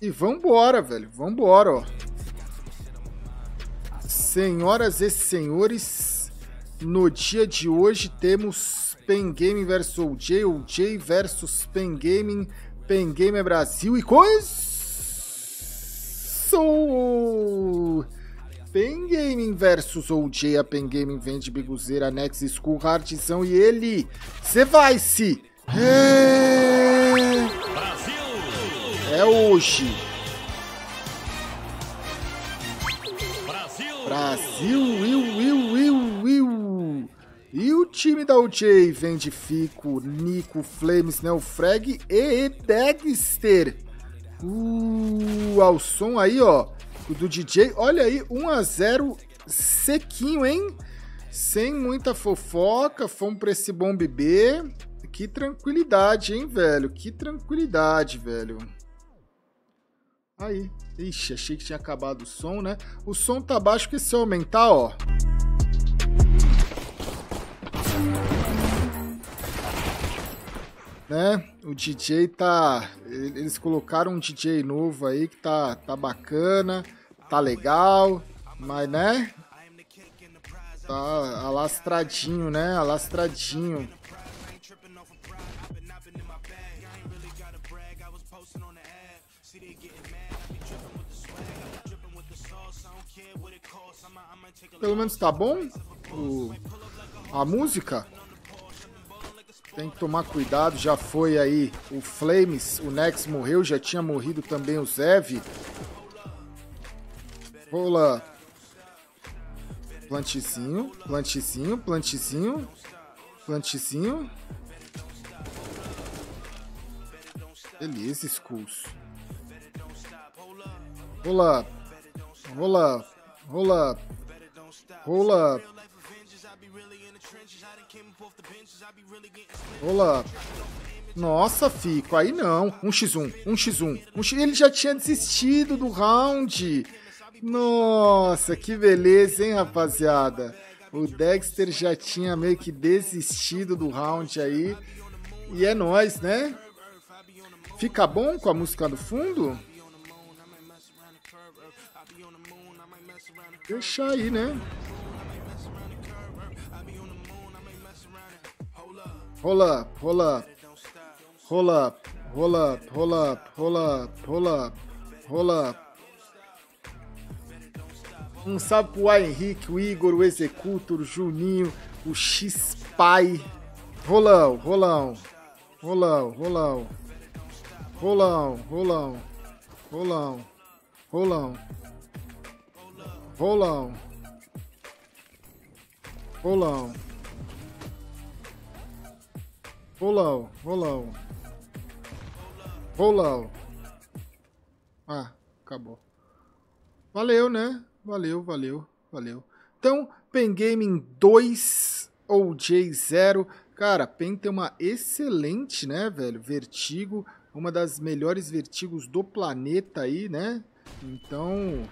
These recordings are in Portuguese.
E vambora, velho. Vambora, ó. Senhoras e senhores, no dia de hoje temos Pen Gaming versus OJ, OJ versus Pen Gaming, Pen Gamer Brasil e começou! Pen Gaming versus OJ, a Pen Gaming vem Biguzeira, Nex School, Hardzão e ele, você vai se... É... É hoje. Brasil! Brasil, iu, iu, iu, iu. E o time da UJ vem de Fico, Nico, Flames, Neofrag e Dexter. Uh, ao som aí, ó, do DJ. Olha aí, 1x0 sequinho, hein? Sem muita fofoca, fomos pra esse bom bebê. Que tranquilidade, hein, velho? Que tranquilidade, velho. Aí. Ixi, achei que tinha acabado o som, né? O som tá baixo que se eu aumentar, ó. Né? O DJ tá. Eles colocaram um DJ novo aí que tá, tá bacana, tá legal, mas né? Tá alastradinho, né? Alastradinho. Pelo menos tá bom o, a música. Tem que tomar cuidado, já foi aí o Flames, o Nex morreu, já tinha morrido também o Zev. Rola. Plantezinho, plantezinho, plantezinho, plantezinho. Beleza, Skulls. Rola. Rola. Rola. Pull up. Nossa, Fico, aí não. 1x1, 1x1. 1x... Ele já tinha desistido do round. Nossa, que beleza, hein, rapaziada. O Dexter já tinha meio que desistido do round aí. E é nós, né? Fica bom com a música no fundo? Deixar aí, né? Roll up, roll up. Roll up, roll up, roll up, roll up, roll up, roll up. Um salve pro A Henrique, o Igor, o Executor, o Juninho, o X-Pai. Rolão, rolão, rolão, rolão, rolão, rolão, rolão, rolão. Rolão. Rolão. Rolão, rolão. Rolão. Ah, acabou. Valeu, né? Valeu, valeu, valeu. Então, Pen Gaming 2 ou J0. Cara, Pen tem uma excelente, né, velho? Vertigo, uma das melhores vertigos do planeta aí, né? Então,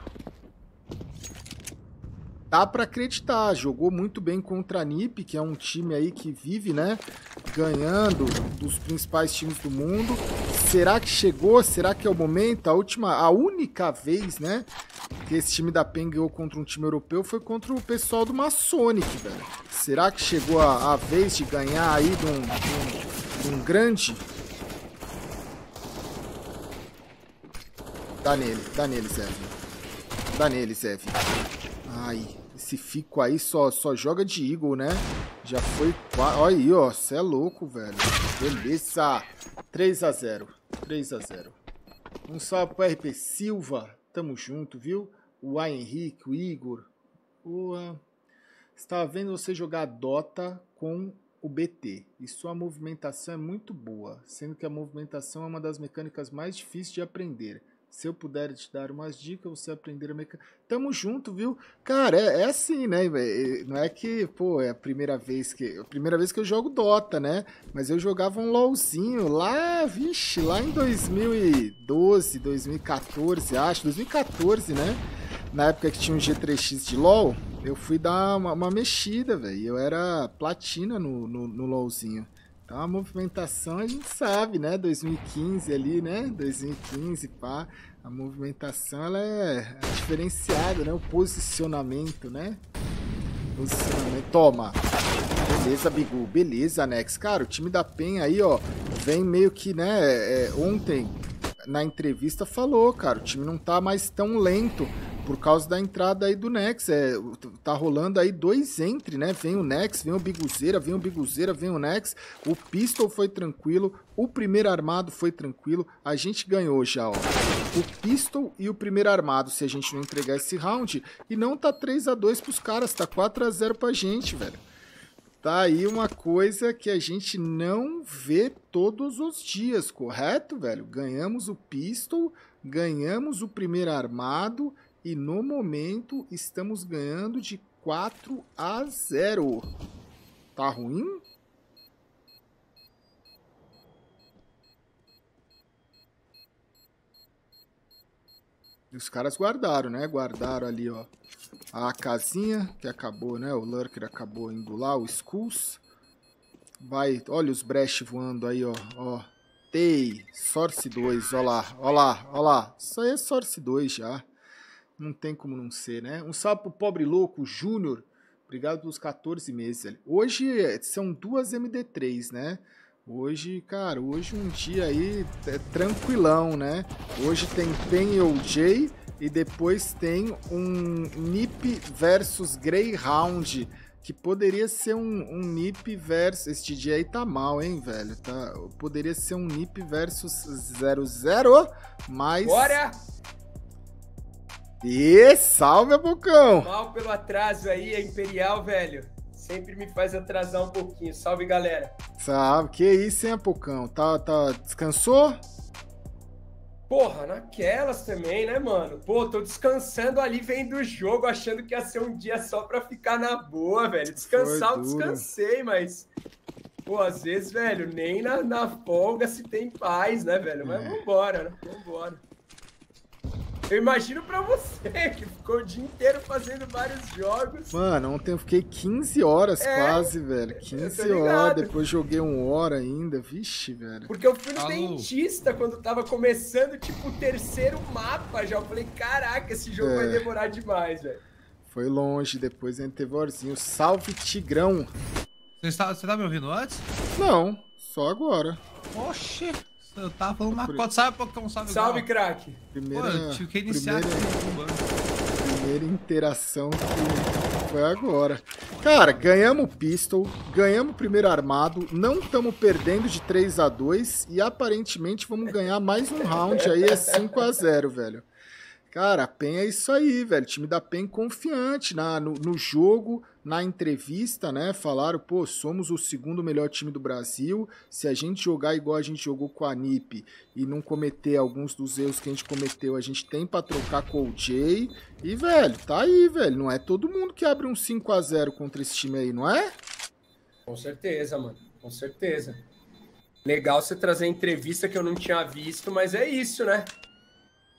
dá para acreditar. Jogou muito bem contra a NIP, que é um time aí que vive, né, ganhando dos principais times do mundo. Será que chegou? Será que é o momento? A última, a única vez, né, que esse time da PEN ganhou contra um time europeu foi contra o pessoal do Masonic, velho. Será que chegou a, a vez de ganhar aí de um, de um, de um grande? Dá tá nele, dá tá nele, Zé. Dá nele, Zev. Ai, esse fico aí só, só joga de Eagle, né? Já foi... Olha aí, ó. Você é louco, velho. Beleza. 3x0. 3x0. Um salve pro RP Silva. Tamo junto, viu? O A Henrique, o Igor. Boa. Estava vendo você jogar Dota com o BT. E sua movimentação é muito boa, sendo que a movimentação é uma das mecânicas mais difíceis de aprender. Se eu puder te dar umas dicas, você aprender a mecânica. Tamo junto, viu? Cara, é, é assim, né? Não é que, pô, é a primeira vez que. É a primeira vez que eu jogo Dota, né? Mas eu jogava um LOLzinho lá, vixe, lá em 2012, 2014, acho, 2014, né? Na época que tinha um G3X de LOL, eu fui dar uma, uma mexida, velho. Eu era platina no, no, no LOLzinho. Então é a movimentação a gente sabe, né? 2015 ali, né? 2015, pá. A movimentação ela é, é diferenciada, né? O posicionamento, né? Posicionamento. Toma! Beleza, Bigu. Beleza, Nex. Cara, o time da PEN aí, ó, vem meio que, né? É, é, ontem na entrevista falou, cara, o time não tá mais tão lento por causa da entrada aí do Nex. É, tá rolando aí dois entre, né? Vem o Nex, vem o Biguzeira, vem o Biguzeira, vem o Nex. O Pistol foi tranquilo, o primeiro armado foi tranquilo. A gente ganhou já, ó. O Pistol e o primeiro armado, se a gente não entregar esse round. E não tá 3 a 2 pros caras, tá 4 a 0 pra gente, velho. Tá aí uma coisa que a gente não vê todos os dias, correto, velho? Ganhamos o Pistol, ganhamos o primeiro armado e no momento estamos ganhando de 4 a 0. Tá ruim? E os caras guardaram, né? Guardaram ali, ó. A casinha que acabou, né? O Lurker acabou indo lá, o Skulls. Vai, olha os Bresh voando aí, ó. ó. Tei, Source 2, ó lá, ó lá, ó lá. Isso aí é Source 2 já. Não tem como não ser, né? Um salve pro pobre louco, Júnior. Obrigado pelos 14 meses. Hoje é, são duas MD3, né? Hoje, cara, hoje um dia aí é tranquilão, né? Hoje tem Pen OJ e depois tem um Nip versus Greyhound, que poderia ser um, um Nip versus... Este dia aí tá mal, hein, velho? Tá... Poderia ser um Nip versus 00, mas... Bora! E salve, Abocão! Mal pelo atraso aí, é Imperial, velho. Sempre me faz atrasar um pouquinho. Salve, galera! Salve, que isso, hein, Apocão? Tá, tá, descansou? Porra, naquelas também, né, mano? Pô, tô descansando ali, vendo o jogo, achando que ia ser um dia só pra ficar na boa, velho. Descansar, eu descansei, mas. Pô, às vezes, velho, nem na, na folga se tem paz, né, velho? Mas é. vambora, né? Vambora. Eu imagino pra você, que ficou o dia inteiro fazendo vários jogos. Mano, ontem eu fiquei 15 horas é, quase, velho. 15 horas, depois joguei uma hora ainda. Vixe, velho. Porque eu fui no Alô. dentista quando tava começando, tipo, o terceiro mapa já. Eu falei, caraca, esse jogo é. vai demorar demais, velho. Foi longe, depois entevorzinho. Salve, Tigrão! Você tá, você tá me ouvindo antes? Não, só agora. Oxi! Eu tava falando Marcote. Sabe, Pocão? Sabe, Salve, craque. Primeira, Pô, eu tive que iniciar primeira, aqui. primeira interação que foi agora. Cara, ganhamos pistol, ganhamos o primeiro armado, não estamos perdendo de 3 a 2 e aparentemente vamos ganhar mais um round aí, é 5 a 0 velho. Cara, a PEN é isso aí, velho. O time da PEN confiante na, no, no jogo, na entrevista, né, falaram, pô, somos o segundo melhor time do Brasil, se a gente jogar igual a gente jogou com a NIP e não cometer alguns dos erros que a gente cometeu, a gente tem pra trocar com o Jay, e, velho, tá aí, velho, não é todo mundo que abre um 5 a 0 contra esse time aí, não é? Com certeza, mano, com certeza. Legal você trazer entrevista que eu não tinha visto, mas é isso, né?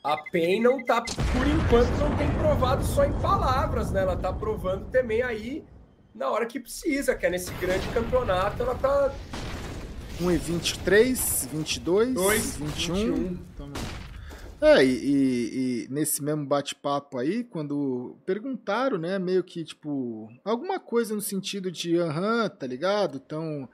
A PEN não tá, por enquanto, não tem provado só em palavras, né? Ela tá provando também aí na hora que precisa, que é nesse grande campeonato, ela tá. 1 e 23, 22, 2, 21. 21. É, e, e, e, nesse mesmo bate-papo aí, quando perguntaram, né, meio que tipo, alguma coisa no sentido de aham, tá ligado? Então,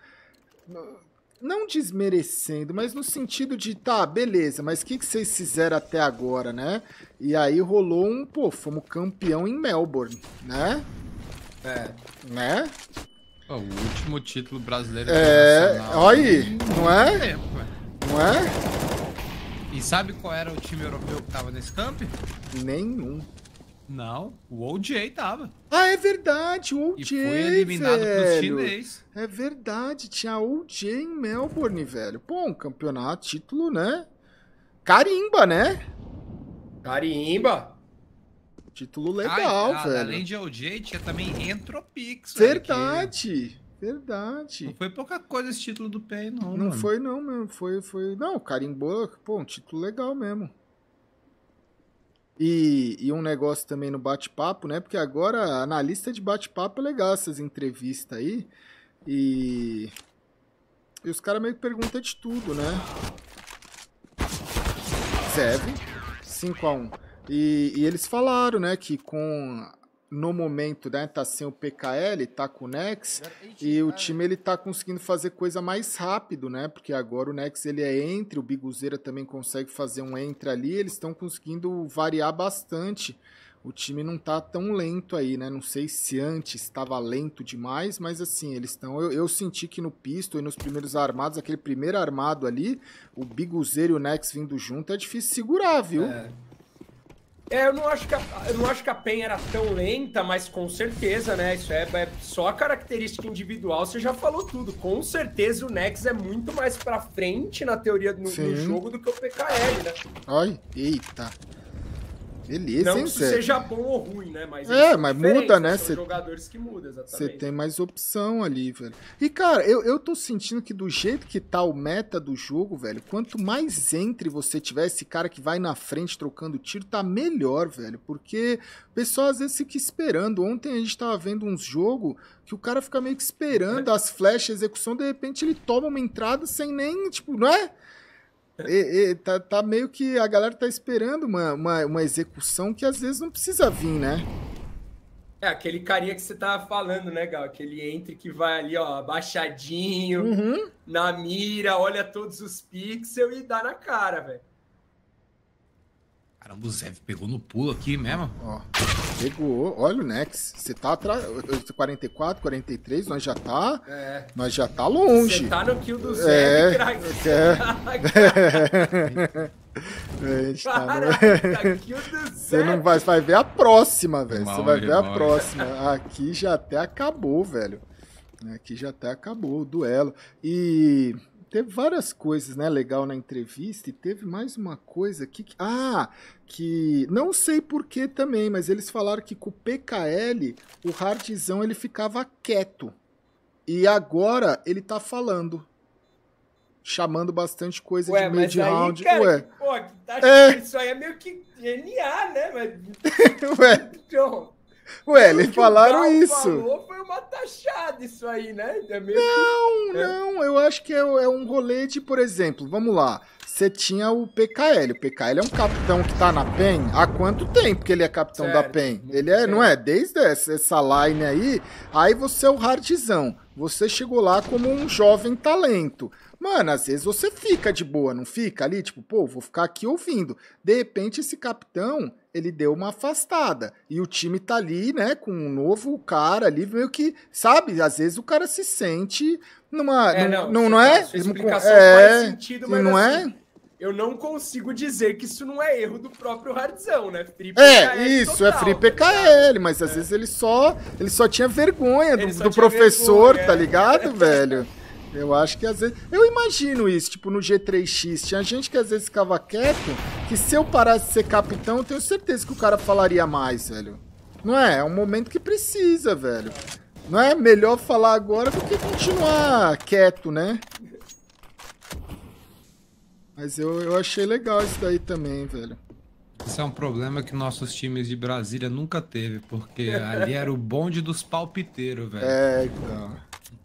não desmerecendo, mas no sentido de, tá, beleza, mas o que, que vocês fizeram até agora, né? E aí rolou um, pô, fomos campeão em Melbourne, né? É. Né? o último título brasileiro. É, olha aí, não é? é não é? E sabe qual era o time europeu que tava nesse camp? Nenhum. Não, o OJ tava. Ah, é verdade, o OJ. E foi eliminado velho. pelos chinês. É verdade, tinha OJ em Melbourne, velho. Pô, um campeonato, título, né? Carimba, né? Carimba. Título legal, Ai, a, velho. Além de OJ, tinha também Entropix. Verdade. Velho, que... Verdade. Não foi pouca coisa esse título do PEN, não. Não mano. foi, não, mesmo. Foi, foi. Não, carimbou. Pô, um título legal mesmo. E, e um negócio também no bate-papo, né? Porque agora analista de bate-papo é legal essas entrevistas aí. E, e os caras meio que perguntam de tudo, né? Zev, 5x1. E, e, eles falaram, né, que com no momento, né, tá sem o PKL, tá com o Nex, e o time ele tá conseguindo fazer coisa mais rápido, né? Porque agora o Nex ele é entre, o Biguzeira também consegue fazer um entre ali, eles estão conseguindo variar bastante. O time não tá tão lento aí, né? Não sei se antes estava lento demais, mas assim, eles estão. Eu, eu, senti que no pisto e nos primeiros armados, aquele primeiro armado ali, o Biguzeiro e o Nex vindo junto, é difícil segurar, viu? É. É, eu não acho que a, eu não acho que a PEN era tão lenta, mas com certeza, né? Isso é, é só a característica individual, você já falou tudo. Com certeza o Nex é muito mais pra frente na teoria do, jogo do que o PKL, né? Ai, eita. Beleza, Não hein, que seja bom ou ruim, né? Mas é, mas é muda, né? São Cê... jogadores que mudam, exatamente. Você tem mais opção ali, velho. E, cara, eu, eu tô sentindo que do jeito que tá o meta do jogo, velho, quanto mais entre você tiver, esse cara que vai na frente trocando tiro, tá melhor, velho. Porque o pessoal às vezes fica esperando. Ontem a gente tava vendo uns jogo que o cara fica meio que esperando é. as flechas, a execução, de repente ele toma uma entrada sem nem, tipo, não é? e, e, tá, tá, meio que a galera tá esperando uma, uma, uma, execução que às vezes não precisa vir, né? É, aquele carinha que você tava falando, né, Gal? Aquele entre que vai ali, ó, abaixadinho, uhum. na mira, olha todos os pixels e dá na cara, velho. Caramba, o Zev pegou no pulo aqui mesmo. Ó, pegou. Olha o Nex. Você tá atrás. 44, 43, nós já tá. É. Nós já tá longe. Você tá no kill do é. Zev, é. craque. É. A gente tá, tá no... kill do Você não vai, vai ver a próxima, velho. Você vai ver a próxima. Aqui já até acabou, velho. Aqui já até acabou o duelo. E Teve várias coisas, né, legal na entrevista e teve mais uma coisa aqui que ah, que não sei por que também, mas eles falaram que com o PKL o Hardzão ele ficava quieto. E agora ele tá falando chamando bastante coisa Ué, de mid round. Aí, cara, Ué, pô, tá é... isso aí é meio que DNA, né? Mas... Ué. Então, Ué, eles falaram isso. Falou foi uma taxada isso aí, né? É não, que... É. não, eu acho que é, é, um rolê de, por exemplo, vamos lá. Você tinha o PKL. O PKL é um capitão que tá na PEN há quanto tempo que ele é capitão certo, da PEN? Ele é, certo. não é? Desde essa, essa line aí, aí você é o hardzão. Você chegou lá como um jovem talento. Mano, às vezes você fica de boa, não fica ali? Tipo, pô, vou ficar aqui ouvindo. De repente, esse capitão ele deu uma afastada. E o time tá ali, né, com um novo cara ali, meio que, sabe, às vezes o cara se sente numa. É, não, não, é? Sua tá, explicação é, faz sentido, mas. Não é? assim, é? Eu não consigo dizer que isso não é erro do próprio Hardzão, né? Free é, é isso, total, é tá Free PKL, é mas às é. vezes ele só, ele só tinha vergonha ele do, do professor, vergonha, tá ligado, velho? Eu acho que às vezes. Eu imagino isso, tipo, no G3X. Tinha gente que às vezes ficava quieto, que se eu parasse de ser capitão, eu tenho certeza que o cara falaria mais, velho. Não é? É um momento que precisa, velho. Não é melhor falar agora do que continuar quieto, né? Mas eu, eu achei legal isso daí também, velho. Isso é um problema que nossos times de Brasília nunca teve, porque ali era o bonde dos palpiteiros, velho. É, então.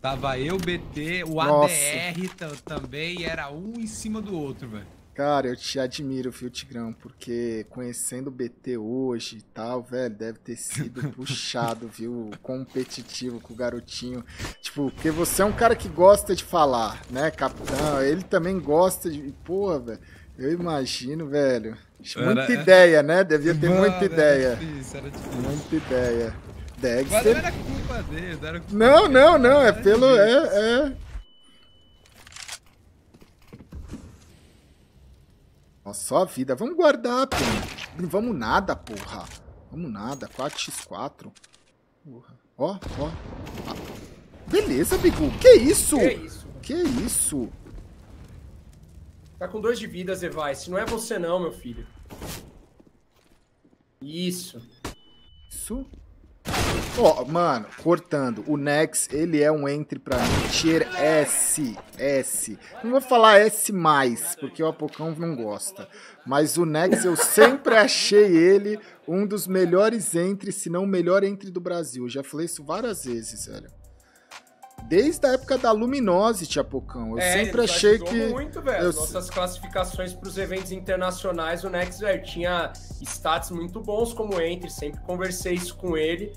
Tava eu, BT, o Nossa. ADR também, era um em cima do outro, velho. Cara, eu te admiro, viu, Tigrão? Porque conhecendo o BT hoje e tal, velho, deve ter sido puxado, viu? Competitivo com o garotinho. Tipo, porque você é um cara que gosta de falar, né, capitão? Ele também gosta de. Porra, velho. Eu imagino, velho. Muita era... ideia, né? Devia ter Mano, muita ideia. Era difícil, era difícil. Muita ideia. Dexter. Mas não era culpa dele, era culpa Não, dele. não, não, é pelo. É, é. Nossa, só a vida. Vamos guardar, pô. Não vamos nada, porra. Vamos nada. 4x4. Porra. Ó, ó. Ah. Beleza, Bigu. Que isso? Que isso? Que isso? Tá com dois de vida, Zevice. Não é você não, meu filho. Isso. Isso? Ó, oh, mano, cortando, o Nex, ele é um entre pra mim, tier S, S. Não vou falar S+, mais, porque o Apocão não gosta. Mas o Nex, eu sempre achei ele um dos melhores entre, se não o melhor entre do Brasil. já falei isso várias vezes, velho. Desde a época da Luminosity, Apocão. Eu é, sempre achei que. muito, velho. Eu... Nossas classificações para os eventos internacionais, o Nex, velho, tinha stats muito bons como entre. Sempre conversei isso com ele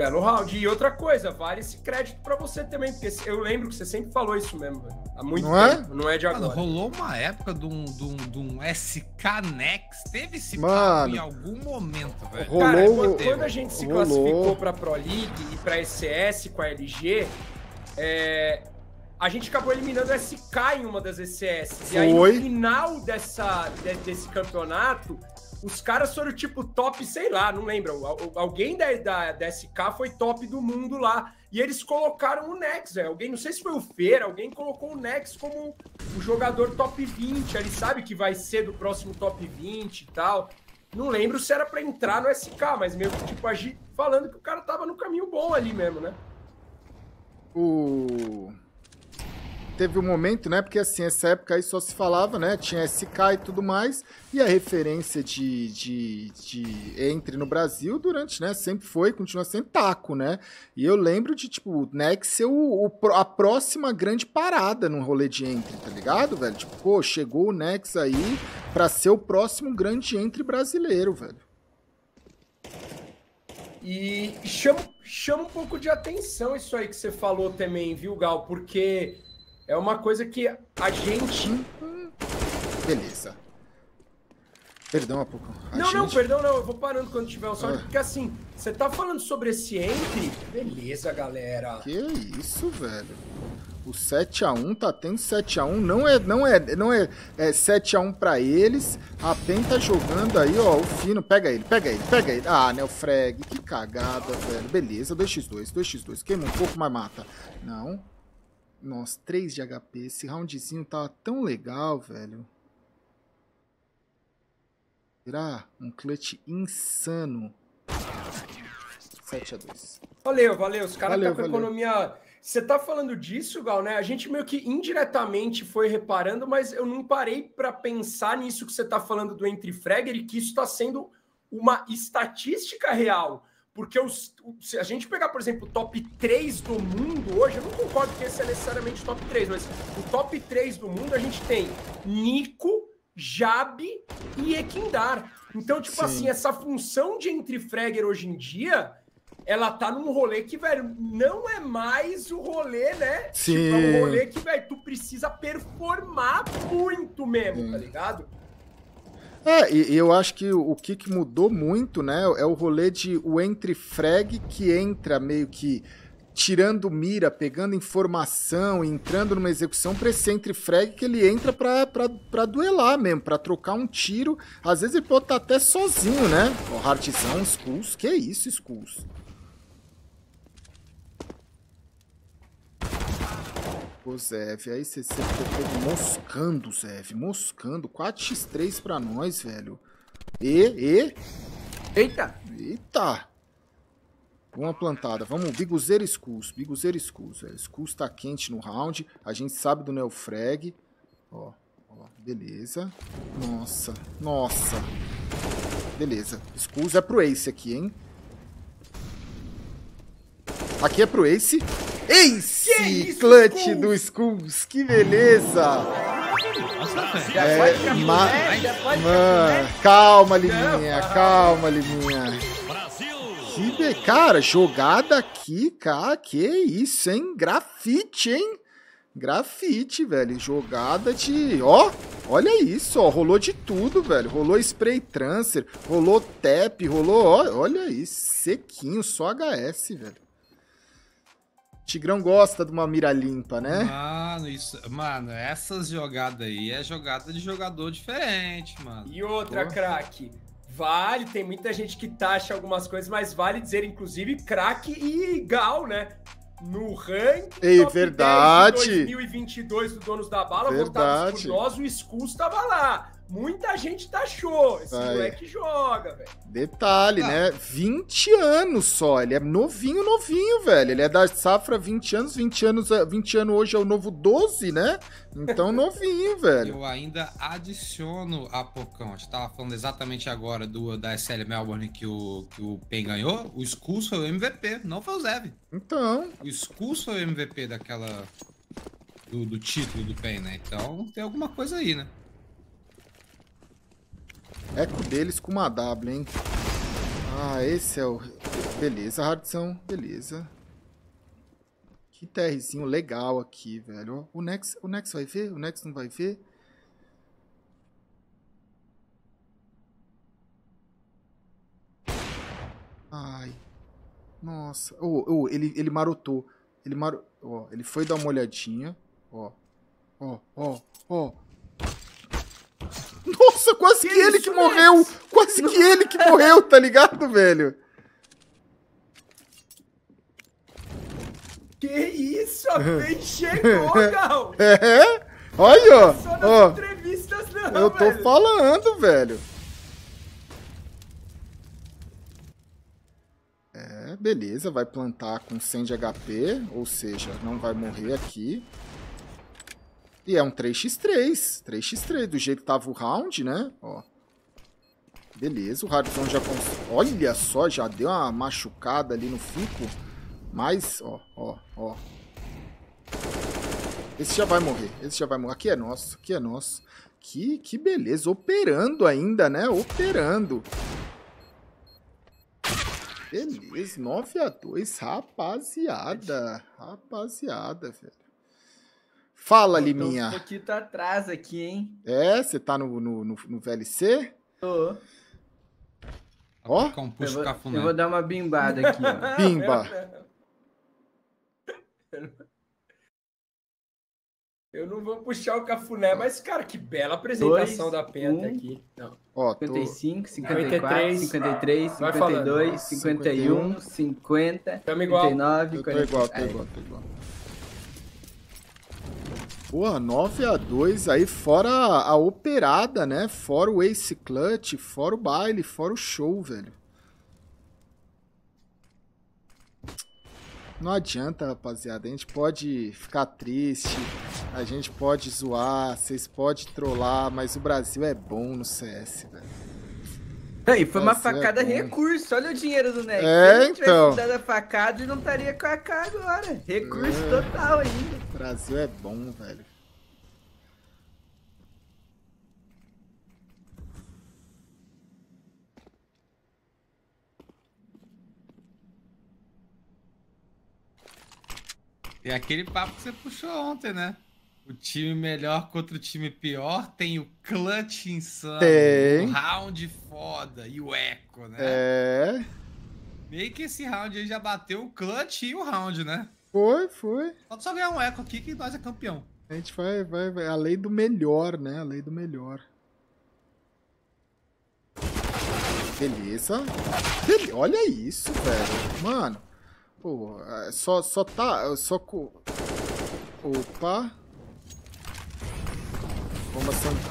belo round. E outra coisa, vale esse crédito para você também, porque eu lembro que você sempre falou isso mesmo, velho. Há muito não é? tempo, é? não é de agora. Mano, rolou uma época de um, de um, de um SK Nex, teve esse Mano, em algum momento, velho. Rolou, Cara, quando, quando a gente se rolou. classificou pra Pro League e pra ECS com a LG, é, a gente acabou eliminando o SK em uma das ECS. Foi. E aí, no final dessa, desse campeonato, os caras foram tipo top, sei lá, não lembro. Alguém da, da, da SK foi top do mundo lá. E eles colocaram o Nex, velho. Alguém, não sei se foi o Fer, alguém colocou o Nex como o jogador top 20. Ele sabe que vai ser do próximo top 20 e tal. Não lembro se era para entrar no SK, mas meio que tipo, agi... falando que o cara tava no caminho bom ali mesmo, né? O teve um momento, né? Porque assim, essa época aí só se falava, né? Tinha SK e tudo mais. E a referência de, de, de entre no Brasil durante, né? Sempre foi, continua sendo taco, né? E eu lembro de, tipo, Nex ser o, o, a próxima grande parada no rolê de entre, tá ligado, velho? Tipo, pô, chegou o Nex aí pra ser o próximo grande entre brasileiro, velho. E chama, chama um pouco de atenção isso aí que você falou também, viu, Gal? Porque é uma coisa que a gente. Hum. Beleza. Perdão, há pouco. não, gente... não, perdão, não. Eu vou parando quando tiver um som, ah. porque assim, você tá falando sobre esse entre. Beleza, galera. Que isso, velho. O 7x1 tá tendo 7x1, não é, não é, não é, é 7x1 pra eles. A PEN tá jogando aí, ó, o Fino. Pega ele, pega ele, pega ele. Ah, Neofrag. Né, que cagada, velho. Beleza, 2x2, 2x2. Queima um pouco, mas mata. Não, nossa, 3 de HP. Esse roundzinho tava tão legal, velho. Será? Um clutch insano. 7 a 2. Valeu, valeu. Os caras estão tá com valeu. economia... Você tá falando disso, Gal, né? A gente meio que indiretamente foi reparando, mas eu não parei para pensar nisso que você tá falando do entre fragger e que isso está sendo uma estatística real. Porque os, se a gente pegar, por exemplo, o top 3 do mundo hoje, eu não concordo que esse é necessariamente o top 3, mas o top 3 do mundo a gente tem Nico, Jabe e Ekindar Então, tipo Sim. assim, essa função de entre fragger hoje em dia, ela tá num rolê que, velho, não é mais o rolê, né? Sim. Tipo, é um rolê que, velho, tu precisa performar muito mesmo, hum. tá ligado? É, e, eu acho que o, que, mudou muito, né, é o rolê de o entre frag que entra meio que tirando mira, pegando informação, entrando numa execução para esse entre frag que ele entra para duelar mesmo, para trocar um tiro. Às vezes ele pode estar tá até sozinho, né? O Hartzão, Skulls, que isso, Skulls? Ô, Zev, aí você ficou moscando, Zev, moscando. 4x3 pra nós, velho. E, e... Eita! Eita! Uma plantada. Vamos, Biguzeiro Skulls, Biguzeiro Skulls, velho. Skulls tá quente no round, a gente sabe do Neofrag. Ó, ó, beleza. Nossa, nossa. Beleza. Skulls é pro Ace aqui, hein? Aqui é pro Ace. Ei, É clutch Skulls? do Skulls, que beleza! Nossa, é, é, ma... Man, calma, Liminha, calma, Liminha. Que Cara, jogada aqui, cara, que isso, hein? Grafite, hein? Grafite, velho. Jogada de. Ó, olha isso, ó. Rolou de tudo, velho. Rolou spray transfer, rolou tap, rolou. Ó, olha isso. Sequinho, só HS, velho. Tigrão gosta de uma mira limpa, né? Mano, isso, mano, essas jogadas aí é jogada de jogador diferente, mano. E outra, craque. Vale, tem muita gente que taxa algumas coisas, mas vale dizer, inclusive, craque e gal, né? No ranking Ei, verdade. 2022 do Donos da Bala, verdade. votados por nós, o Scus estava lá. Muita gente taxou. Tá Esse Ai. moleque joga, velho. Detalhe, ah. né? 20 anos só. Ele é novinho, novinho, velho. Ele é da safra 20 anos, 20 anos, 20 eh, anos hoje é o novo 12, né? Então, novinho, velho. Eu ainda adiciono a Pocão. A gente tava falando exatamente agora do, da SL Melbourne que o, que o Pen ganhou. O Skulls foi o MVP, não foi o Zev. Então. O Skulls foi o MVP daquela. Do, do título do Pen, né? Então tem alguma coisa aí, né? Eco deles com uma W, hein? Ah, esse é o... Beleza, Hardson. Beleza. Que TRzinho legal aqui, velho. O Nex, o Nex vai ver? O Nex não vai ver? Ai. Nossa. Oh, oh, ele, ele marotou. Ele marotou. Oh, ele foi dar uma olhadinha. Ó. Ó, ó, ó. Nossa, quase que, que ele que morreu! É quase que ele que morreu, tá ligado, velho? Que isso, a vez chegou, Gal! É? Olha, ó! ó entrevistas não, Eu tô velho. falando, velho! É, beleza, vai plantar com 100 de HP, ou seja, não vai morrer aqui. E é um 3x3. 3x3, do jeito que tava o round, né? Ó. Beleza, o Hardzão já... conseguiu. Olha só, já deu uma machucada ali no fico. Mas, ó, ó, ó. Esse já vai morrer. Esse já vai morrer. Aqui é nosso, aqui é nosso. Que, que beleza. Operando ainda, né? Operando. Beleza, 9 x 2 rapaziada. Rapaziada, velho. Fala, eu Liminha. Um pouquinho tu atrás aqui, hein? É, você tá no, no, no, no VLC? Tô. Ó. Oh? eu, vou, eu vou dar uma bimbada aqui, ó. Bimba. Eu não vou puxar o cafuné, mas, cara, que bela apresentação Dois, da Penta um, aqui. Não. Ó, 55, 54, 53, 52, 51, 50, 59, 49. tô igual, tô igual, tô igual. Porra, 9 a 2 aí fora a operada, né? Fora o Ace Clutch, fora o baile, fora o show, velho. Não adianta, rapaziada. A gente pode ficar triste, a gente pode zoar, vocês podem trollar, mas o Brasil é bom no CS, velho. E foi uma facada é recurso. Olha o dinheiro do Nex. É, Se então. Se a facada, ele não estaria com a K agora. Recurso é. total ainda. O Brasil é bom, velho. É aquele papo que você puxou ontem, né? O time melhor contra o time pior tem o clutch insano, tem. o round foda e o eco, né? É. Meio que esse round aí já bateu o clutch e o round, né? Foi, foi. Pode só ganhar um eco aqui que nós é campeão. A gente vai, vai, vai. A lei do melhor, né? A lei do melhor. Beleza. Olha isso, velho. Mano. Pô, é, só, só tá. Só. Opa. Isso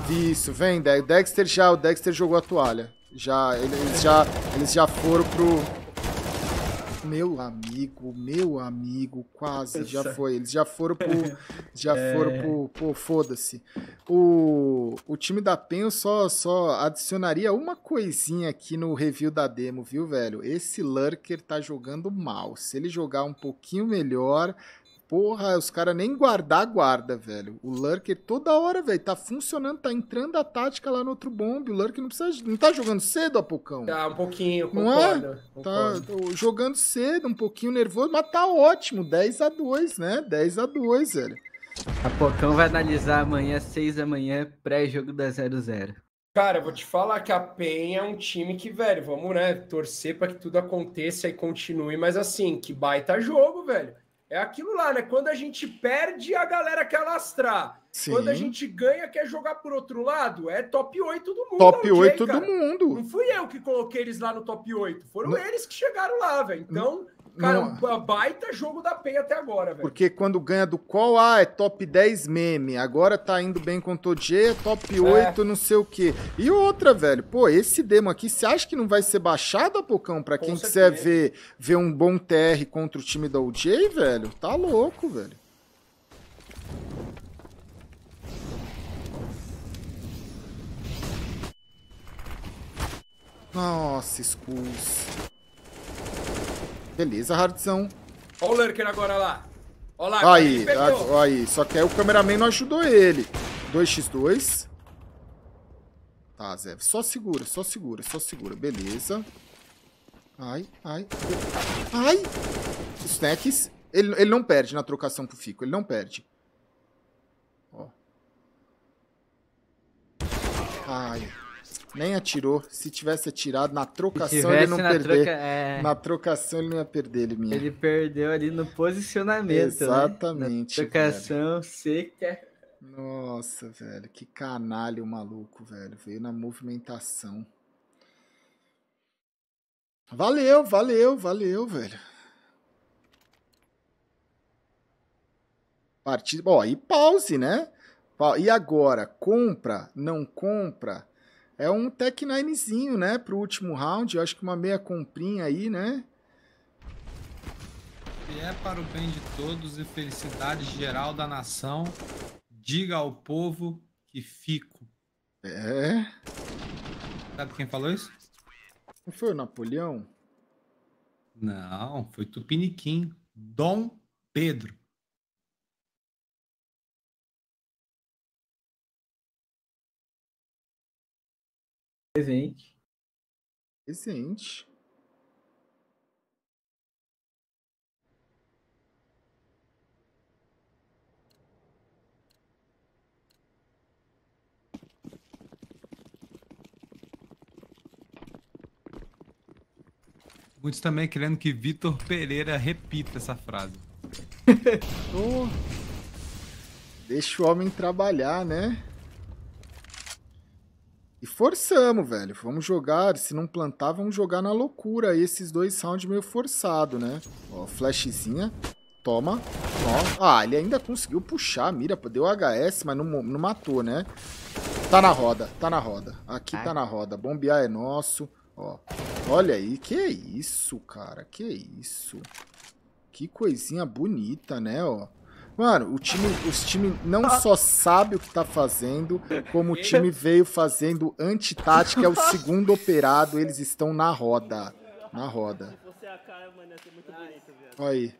disso, vem, Dexter. Dexter já, o Dexter jogou a toalha. Já, eles já, eles já foram pro... Meu amigo, meu amigo, quase, já foi. Eles já foram pro... Já é. foram pro... Pô, foda-se. O, o time da PEN só, só adicionaria uma coisinha aqui no review da demo, viu, velho? Esse Lurker tá jogando mal. Se ele jogar um pouquinho melhor, Porra, os caras nem guardar guarda, velho. O Lurker toda hora, velho, tá funcionando, tá entrando a tática lá no outro bombe. O Lurker não precisa. Não tá jogando cedo, Apocão? Tá, um pouquinho, concordo. Não é? Concordo. Tá jogando cedo, um pouquinho nervoso, mas tá ótimo. 10 a 2 né? 10 a 2 velho. Apocão vai analisar amanhã, 6 da manhã, pré-jogo da 0-0. Cara, eu vou te falar que a Pen é um time que, velho, vamos, né, torcer para que tudo aconteça e continue, mas assim, que baita jogo, velho. É aquilo lá, né? Quando a gente perde, a galera quer lastrar. Sim. Quando a gente ganha, quer jogar por outro lado. É top 8 do mundo. Top 8 do mundo. Não fui eu que coloquei eles lá no top 8. Foram Não. eles que chegaram lá, velho. Então. Não Cara, não... um baita jogo da PEN até agora, velho. Porque quando ganha do qual, ah, é top 10 meme. Agora tá indo bem com o Todê, é top 8, é. não sei o quê. E outra, velho, pô, esse demo aqui, você acha que não vai ser baixado, Apocão? Pra quem quiser ver, ver um bom TR contra o time da OJ, velho? Tá louco, velho. Nossa, Skulls. Beleza, Hardson. Olha o Lurker agora lá. Olha lá, aí, a, aí, só que aí o cameraman não ajudou ele. 2x2. Tá, Zé, só segura, só segura, só segura. Beleza. Ai, ai. Ai! Os snacks. Ele, ele não perde na trocação pro Fico, ele não perde. Ó. Ai nem atirou. Se tivesse atirado na trocação ele não na perder. Troca, é... Na trocação ele não ia perder, ele minha. Ele perdeu ali no posicionamento. Exatamente. Né? Na trocação velho. seca. Nossa, velho, que canalha o maluco, velho. Veio na movimentação. Valeu, valeu, valeu, velho. Partida. Ó, e pause, né? E agora, compra, não compra? É um Tech Ninezinho, né? Pro último round. Eu acho que uma meia comprinha aí, né? Se é para o bem de todos e felicidade geral da nação, diga ao povo que fico. É. Sabe quem falou isso? Não foi o Napoleão? Não, foi Tupiniquim. Dom Pedro. Presente. Presente. Muitos também querendo que Vitor Pereira repita essa frase. oh. Deixa o homem trabalhar, né? E forçamos, velho. Vamos jogar, se não plantar, vamos jogar na loucura. esses dois sound meio forçado, né? Ó, flashzinha. Toma. Ó. Ah, ele ainda conseguiu puxar a mira. Deu HS, mas não, não matou, né? Tá na roda, tá na roda. Aqui tá na roda. Bombear é nosso. Ó. Olha aí, que isso, cara. Que isso. Que coisinha bonita, né, ó. Mano, o time, os time não tá. só sabe o que tá fazendo, como o time veio fazendo antitática, é o segundo operado, eles estão na roda. Na roda. Olha aí.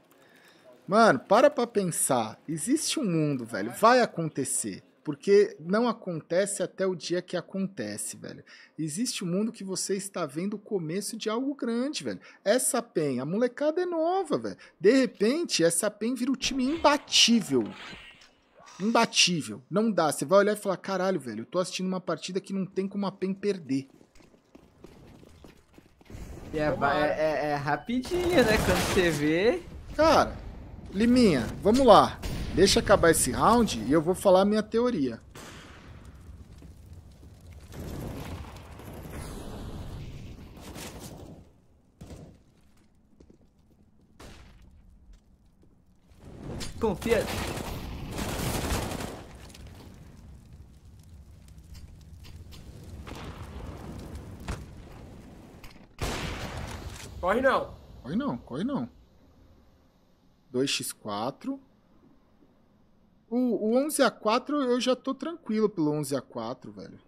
Mano, para pra pensar. Existe um mundo, velho. Vai acontecer. Porque não acontece até o dia que acontece, velho. Existe um mundo que você está vendo o começo de algo grande, velho. Essa PEN, a molecada é nova, velho. De repente, essa PEN vira o time imbatível. Imbatível. Não dá. Você vai olhar e falar: caralho, velho, eu tô assistindo uma partida que não tem como a PEN perder. É, é, é, é rapidinho, né? Quando você vê. Cara, Liminha, vamos lá. Deixa acabar esse round e eu vou falar a minha teoria. Confia. Corre não. Corre não, corre não. 2x4. O, o 11 a 4 eu já tô tranquilo pelo 11 a 4, velho.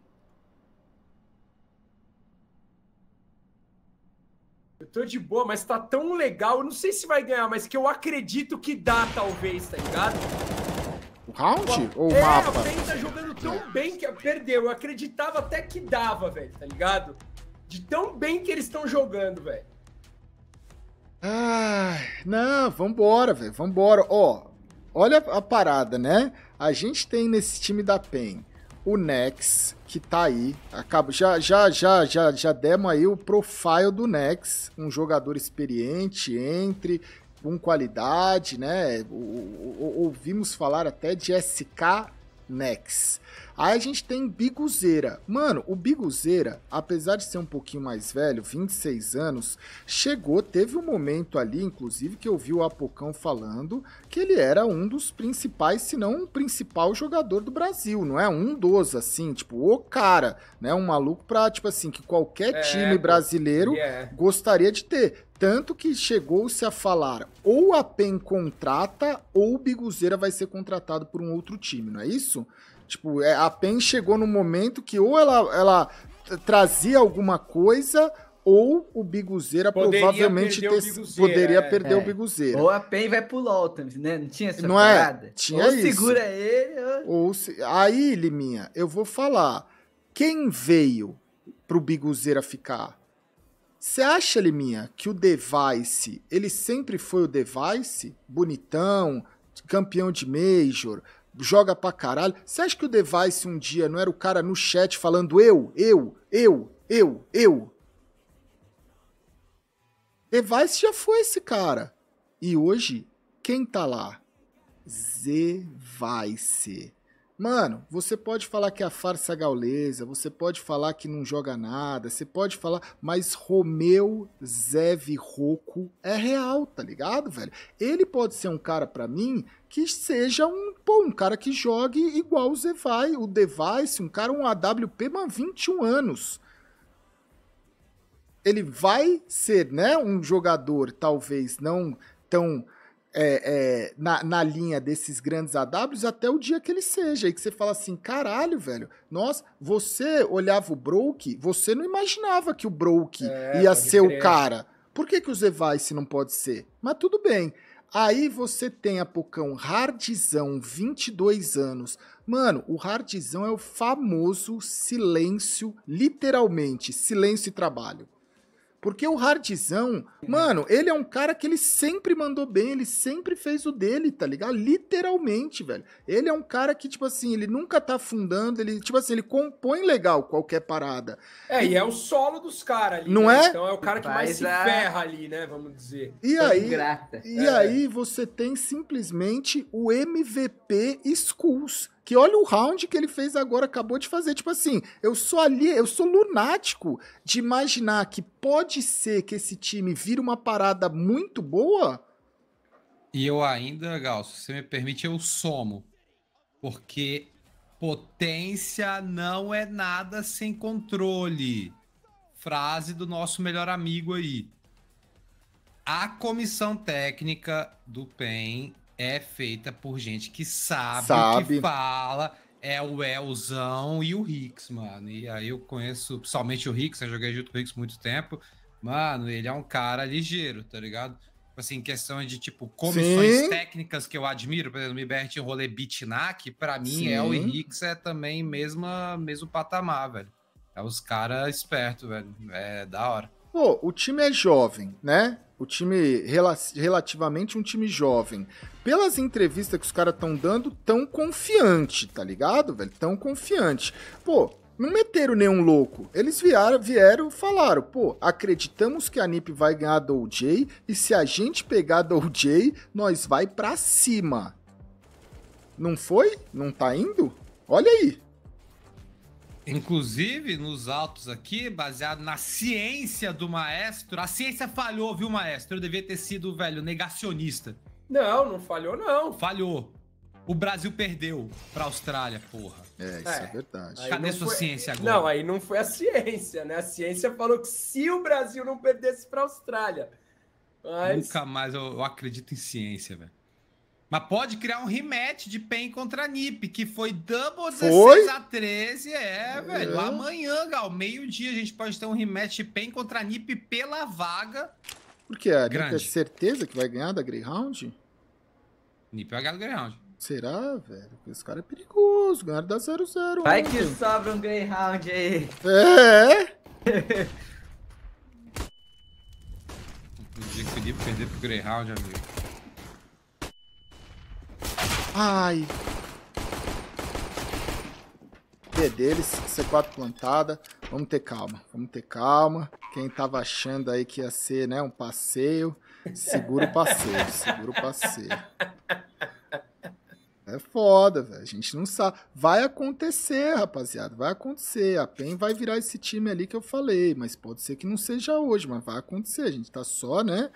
Eu tô de boa, mas tá tão legal. Eu não sei se vai ganhar, mas que eu acredito que dá, talvez, tá ligado? O round? Ou o é, O tá jogando tão bem que perdeu. Eu acreditava até que dava, velho, tá ligado? De tão bem que eles estão jogando, velho. Ai, não, vambora, velho, vambora. Ó, olha a parada, né? A gente tem nesse time da PEN o Nex, que tá aí. Acabo, já, já, já, já, já demos aí o profile do Nex, um jogador experiente, entre, com qualidade, né? O, o, ouvimos falar até de SK Next. Aí a gente tem Biguzeira. Mano, o Biguzeira, apesar de ser um pouquinho mais velho, 26 anos, chegou, teve um momento ali, inclusive, que eu vi o Apocão falando que ele era um dos principais, se não o um principal jogador do Brasil, não é? Um dos, assim, tipo, o cara, né? Um maluco pra, tipo assim, que qualquer é, time é, brasileiro gostaria de ter. Tanto que chegou-se a falar ou a PEN contrata ou o Biguzeira vai ser contratado por um outro time, não é isso? Tipo, é, a PEN chegou no momento que ou ela, ela trazia alguma coisa ou o Biguzeira provavelmente perder ter, Biguzeira, poderia é. perder é. o Biguzeira. Ou a PEN vai pro LOL, né? Não tinha essa não é? parada? É, tinha ou isso. segura ele... Ou... ou se... Aí, Liminha, eu vou falar. Quem veio pro Biguzeira ficar? Você acha, Liminha, que o Device, ele sempre foi o Device? Bonitão, campeão de Major, joga pra caralho. Você acha que o Device um dia não era o cara no chat falando eu, eu, eu, eu, eu? Device já foi esse cara. E hoje, quem tá lá? Zevice. Mano, você pode falar que é a farsa gaulesa, você pode falar que não joga nada, você pode falar, mas Romeu Zeve Rocco é real, tá ligado, velho? Ele pode ser um cara para mim que seja um, pô, um cara que jogue igual o Zevai, o Device, um cara, um AWP, mano, 21 anos. Ele vai ser, né, um jogador talvez não tão é, é, na, na linha desses grandes AWs até o dia que ele seja. E que você fala assim, caralho, velho, nós, você olhava o Broke, você não imaginava que o Broke é, ia ser crer. o cara. Por que, que o Zevice não pode ser? Mas tudo bem. Aí você tem a Pocão Hardzão, 22 anos. Mano, o Hardzão é o famoso silêncio, literalmente, silêncio e trabalho. Porque o Hardzão, mano, ele é um cara que ele sempre mandou bem, ele sempre fez o dele, tá ligado? Literalmente, velho. Ele é um cara que, tipo assim, ele nunca tá fundando, ele, tipo assim, ele compõe legal qualquer parada. É, e, e é o solo dos caras ali. Não né? é? Então é o cara que mais se é- ferra ali, né? Vamos dizer. E aí, grata. e é. aí você tem simplesmente o MVP Schools que olha o round que ele fez agora, acabou de fazer. Tipo assim, eu sou ali, eu sou lunático de imaginar que pode ser que esse time vira uma parada muito boa. E eu ainda, Gal, se me permite, eu somo. Porque potência não é nada sem controle. Frase do nosso melhor amigo aí. A comissão técnica do PEN é feita por gente que sabe, sabe. que fala. É o Elzão e o Hicks, mano. E aí eu conheço somente o Hicks, eu joguei junto com o Hicks muito tempo. Mano, ele é um cara ligeiro, tá ligado? Tipo assim, questão de, tipo, comissões Sim. técnicas que eu admiro, por exemplo, o Mibert rolê Bitnak, pra mim, é Sim. El e Hicks é também mesma, mesmo patamar, velho. É os caras espertos, velho. É da hora. Pô, o time é jovem, né? O time rel relativamente um time jovem. Pelas entrevistas que os caras estão dando, tão confiante, tá ligado, velho? Tão confiante. Pô, não meteram nenhum louco. Eles vieram, vieram falaram, pô, acreditamos que a NIP vai ganhar da OJ e se a gente pegar a OJ, nós vai para cima. Não foi? Não tá indo? Olha aí. Inclusive, nos autos aqui, baseado na ciência do maestro, a ciência falhou, viu, maestro? Eu devia ter sido, velho, negacionista. Não, não falhou, não. Falhou. O Brasil perdeu pra Austrália, porra. É, isso é, é verdade. Cadê sua foi... ciência agora? Não, aí não foi a ciência, né? A ciência falou que se o Brasil não perdesse pra Austrália. Mas... Nunca mais eu, eu acredito em ciência, velho. Mas pode criar um rematch de PEN contra NIP, que foi double 16 foi? a 13. É, é, velho. É. Amanhã, Gal, meio-dia, a gente pode ter um rematch de PEN contra NIP pela vaga. Porque a Grande. NIP é certeza que vai ganhar da Greyhound? NIP vai ganhar da Greyhound. Será, velho? Esse cara é perigoso. Ganhar da 0-0. Vai ontem. que sobra um Greyhound aí. É? O dia que o NIP perder pro Greyhound, amigo. Ai. P deles, C4 plantada. Vamos ter calma, vamos ter calma. Quem tava achando aí que ia ser, né, um passeio, segura o passeio, segura o passeio. É foda, velho. A gente não sabe. Vai acontecer, rapaziada. Vai acontecer. A PEN vai virar esse time ali que eu falei. Mas pode ser que não seja hoje, mas vai acontecer. A gente tá só, né?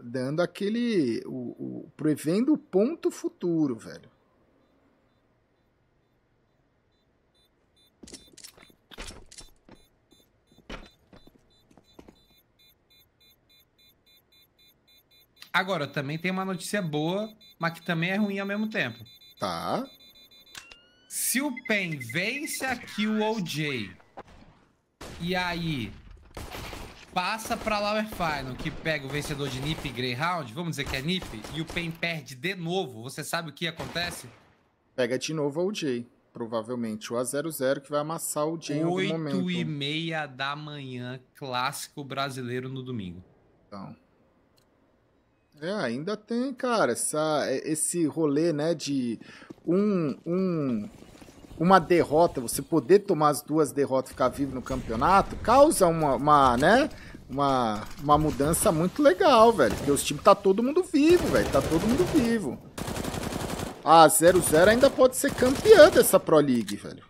dando aquele. O, o, prevendo o ponto futuro, velho. Agora, também tem uma notícia boa, mas que também é ruim ao mesmo tempo. Tá. Se o Pen vence aqui o OJ, e aí passa pra Lower Final, que pega o vencedor de NiP e Greyhound, vamos dizer que é NiP, e o Pain perde de novo, você sabe o que acontece? Pega de novo o Jay, provavelmente. O A00 que vai amassar o Jay em algum momento. 8 e meia da manhã, clássico brasileiro no domingo. Então... É, ainda tem, cara, essa, esse rolê, né, de um, um, uma derrota, você poder tomar as duas derrotas e ficar vivo no campeonato, causa uma, uma né, uma, uma mudança muito legal, velho. Porque os times tá todo mundo vivo, velho. Tá todo mundo vivo. A ah, 0-0 ainda pode ser campeã dessa Pro League, velho.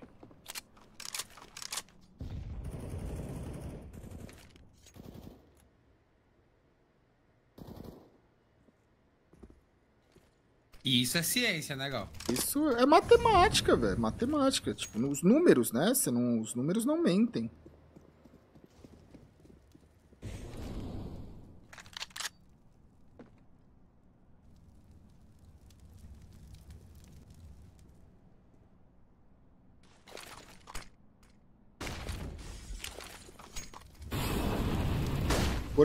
Isso é ciência, né, Gal? Isso é matemática, velho. Matemática. Tipo, os números, né? Não, os números não mentem.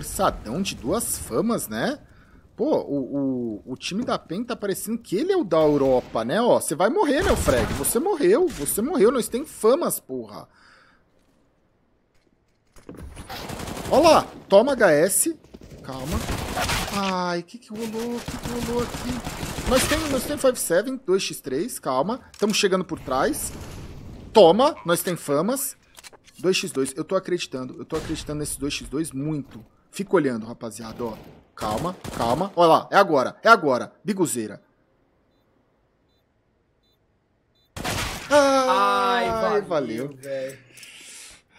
forçadão de duas famas, né? Pô, o, o, o, time da PEN tá parecendo que ele é o da Europa, né? Ó, você vai morrer, meu Fred. Você morreu, você morreu. Nós temos famas, porra. Ó lá, toma HS. Calma. Ai, o que que rolou? O que que rolou aqui? Nós temos, nós tem 5-7, 2x3, calma. Estamos chegando por trás. Toma, nós temos famas. 2x2, eu tô acreditando. Eu tô acreditando nesse 2x2 muito. Fica olhando, rapaziada, ó. Calma, calma. Olha lá, é agora, é agora. Biguzeira. Ai, Ai valeu. valeu.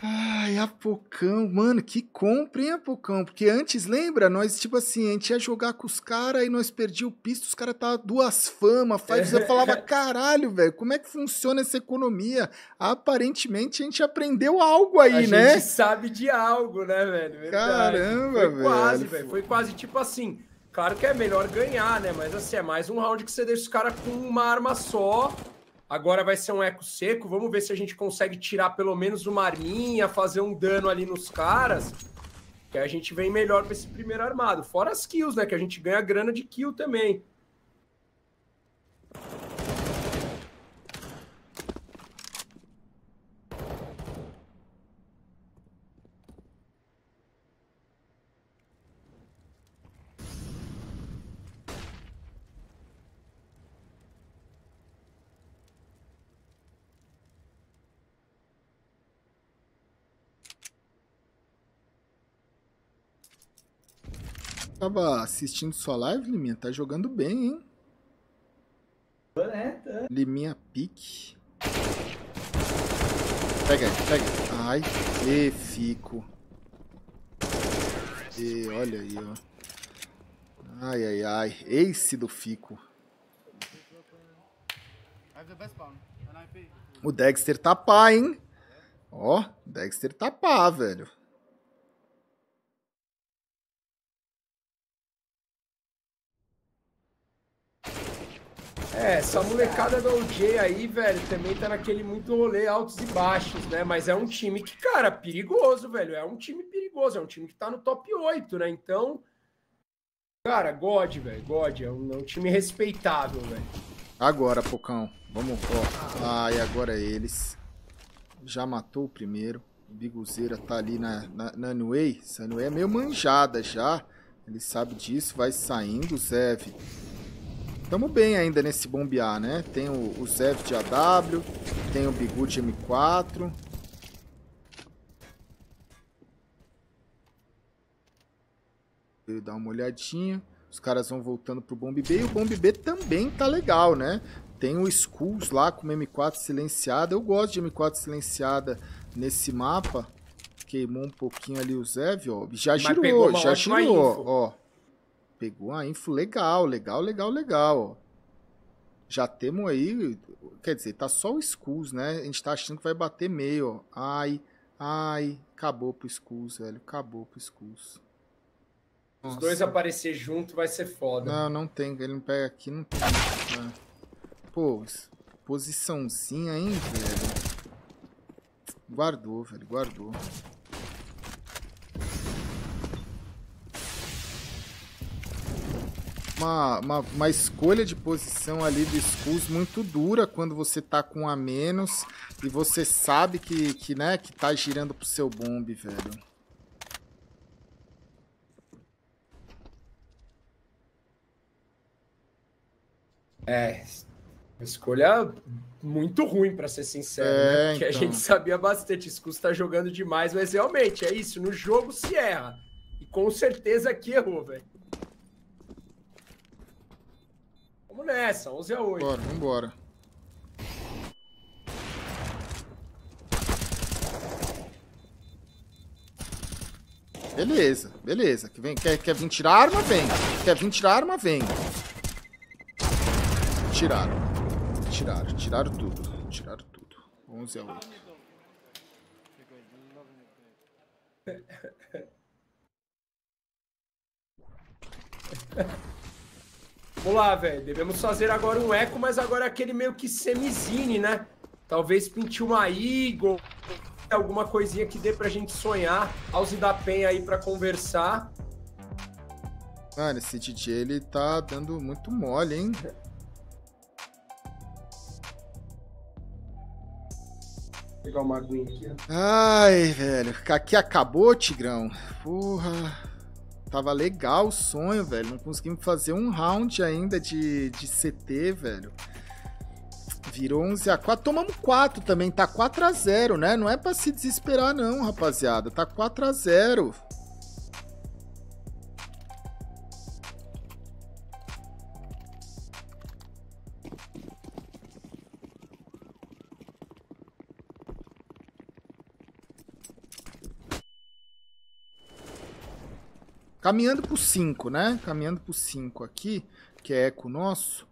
Ai, Apocão, mano, que compra, hein, Apocão? Porque antes, lembra, nós, tipo assim, a gente ia jogar com os caras e nós perdia o pisto, os caras tava duas famas, five, eu falava, caralho, velho, como é que funciona essa economia? Aparentemente a gente aprendeu algo aí, a né? A gente sabe de algo, né, velho? Verdade. Caramba, velho. Foi quase, velho, foi quase tipo assim, claro que é melhor ganhar, né, mas assim, é mais um round que você deixa os caras com uma arma só Agora vai ser um eco seco. Vamos ver se a gente consegue tirar pelo menos uma arminha, fazer um dano ali nos caras. Que a gente vem melhor pra esse primeiro armado. Fora as kills, né? Que a gente ganha grana de kill também. tava assistindo sua live, Liminha? Tá jogando bem, hein? É, tá. Liminha pique. Pega, pega. Ai, e fico. E olha aí, ó. Ai, ai, ai. Ace do fico. O Dexter tá pá, hein? Ó, Dexter tá pá, velho. É, essa molecada do OJ aí, velho, também tá naquele muito rolê altos e baixos, né? Mas é um time que, cara, perigoso, velho. É um time perigoso, é um time que tá no top 8, né? Então, cara, God, velho, God. É um, é um time respeitável, velho. Agora, Pocão. Vamos, ó. Ah, e agora é eles. Já matou o primeiro. Biguzeira tá ali na, na, na Nuei. Essa Nuei é meio manjada já. Ele sabe disso, vai saindo, Zev. Estamos bem ainda nesse bombear, né? Tem o, o de AW, tem o Bigude M4. Dar uma olhadinha. Os caras vão voltando pro Bomb B. E o Bomb B também tá legal, né? Tem o Skulls lá com uma M4 silenciada. Eu gosto de M4 silenciada nesse mapa. Queimou um pouquinho ali o Zev, ó. Já girou, já girou, ó. Pegou a info legal, legal, legal, legal. Já temos aí, quer dizer, tá só o Skulls, né? A gente tá achando que vai bater meio, ó. Ai, ai, acabou pro Skulls, velho, acabou pro Skulls. Os dois aparecer junto vai ser foda. Não, não tem, ele não pega aqui, não tem. Né? Pô, posiçãozinha, hein, velho? Guardou, velho, guardou. uma, uma, uma, escolha de posição ali do Skulls muito dura quando você tá com a menos e você sabe que, que, né, que tá girando pro seu bomb, velho. É, escolha muito ruim, para ser sincero, né? é, né? Porque então. a gente sabia bastante, Skulls tá jogando demais, mas realmente, é isso, no jogo se erra. E com certeza que errou, velho. Vamos nessa, 11 a 8. Bora, vambora. Beleza, beleza. Que vem, quer, quer vir tirar arma? Vem. Quer vir tirar arma? Vem. Tiraram. Tiraram, tiraram tudo. Tiraram tudo. 11 a 8. Vamos lá, velho. Devemos fazer agora um eco, mas agora é aquele meio que semizine, né? Talvez pintar uma Eagle, alguma coisinha que dê pra gente sonhar. Alzi da Penha aí pra conversar. Cara, esse DJ ele tá dando muito mole, hein? Vou pegar uma aguinha aqui. Ó. Ai, velho. Aqui acabou, Tigrão. Porra. Tava legal o sonho, velho. Não conseguimos fazer um round ainda de, de CT, velho. Virou 11 a 4. Tomamos 4 também, tá 4 a 0, né? Não é pra se desesperar não, rapaziada. Tá 4 a 0. Caminhando pro 5, né? Caminhando pro 5 aqui, que é eco nosso.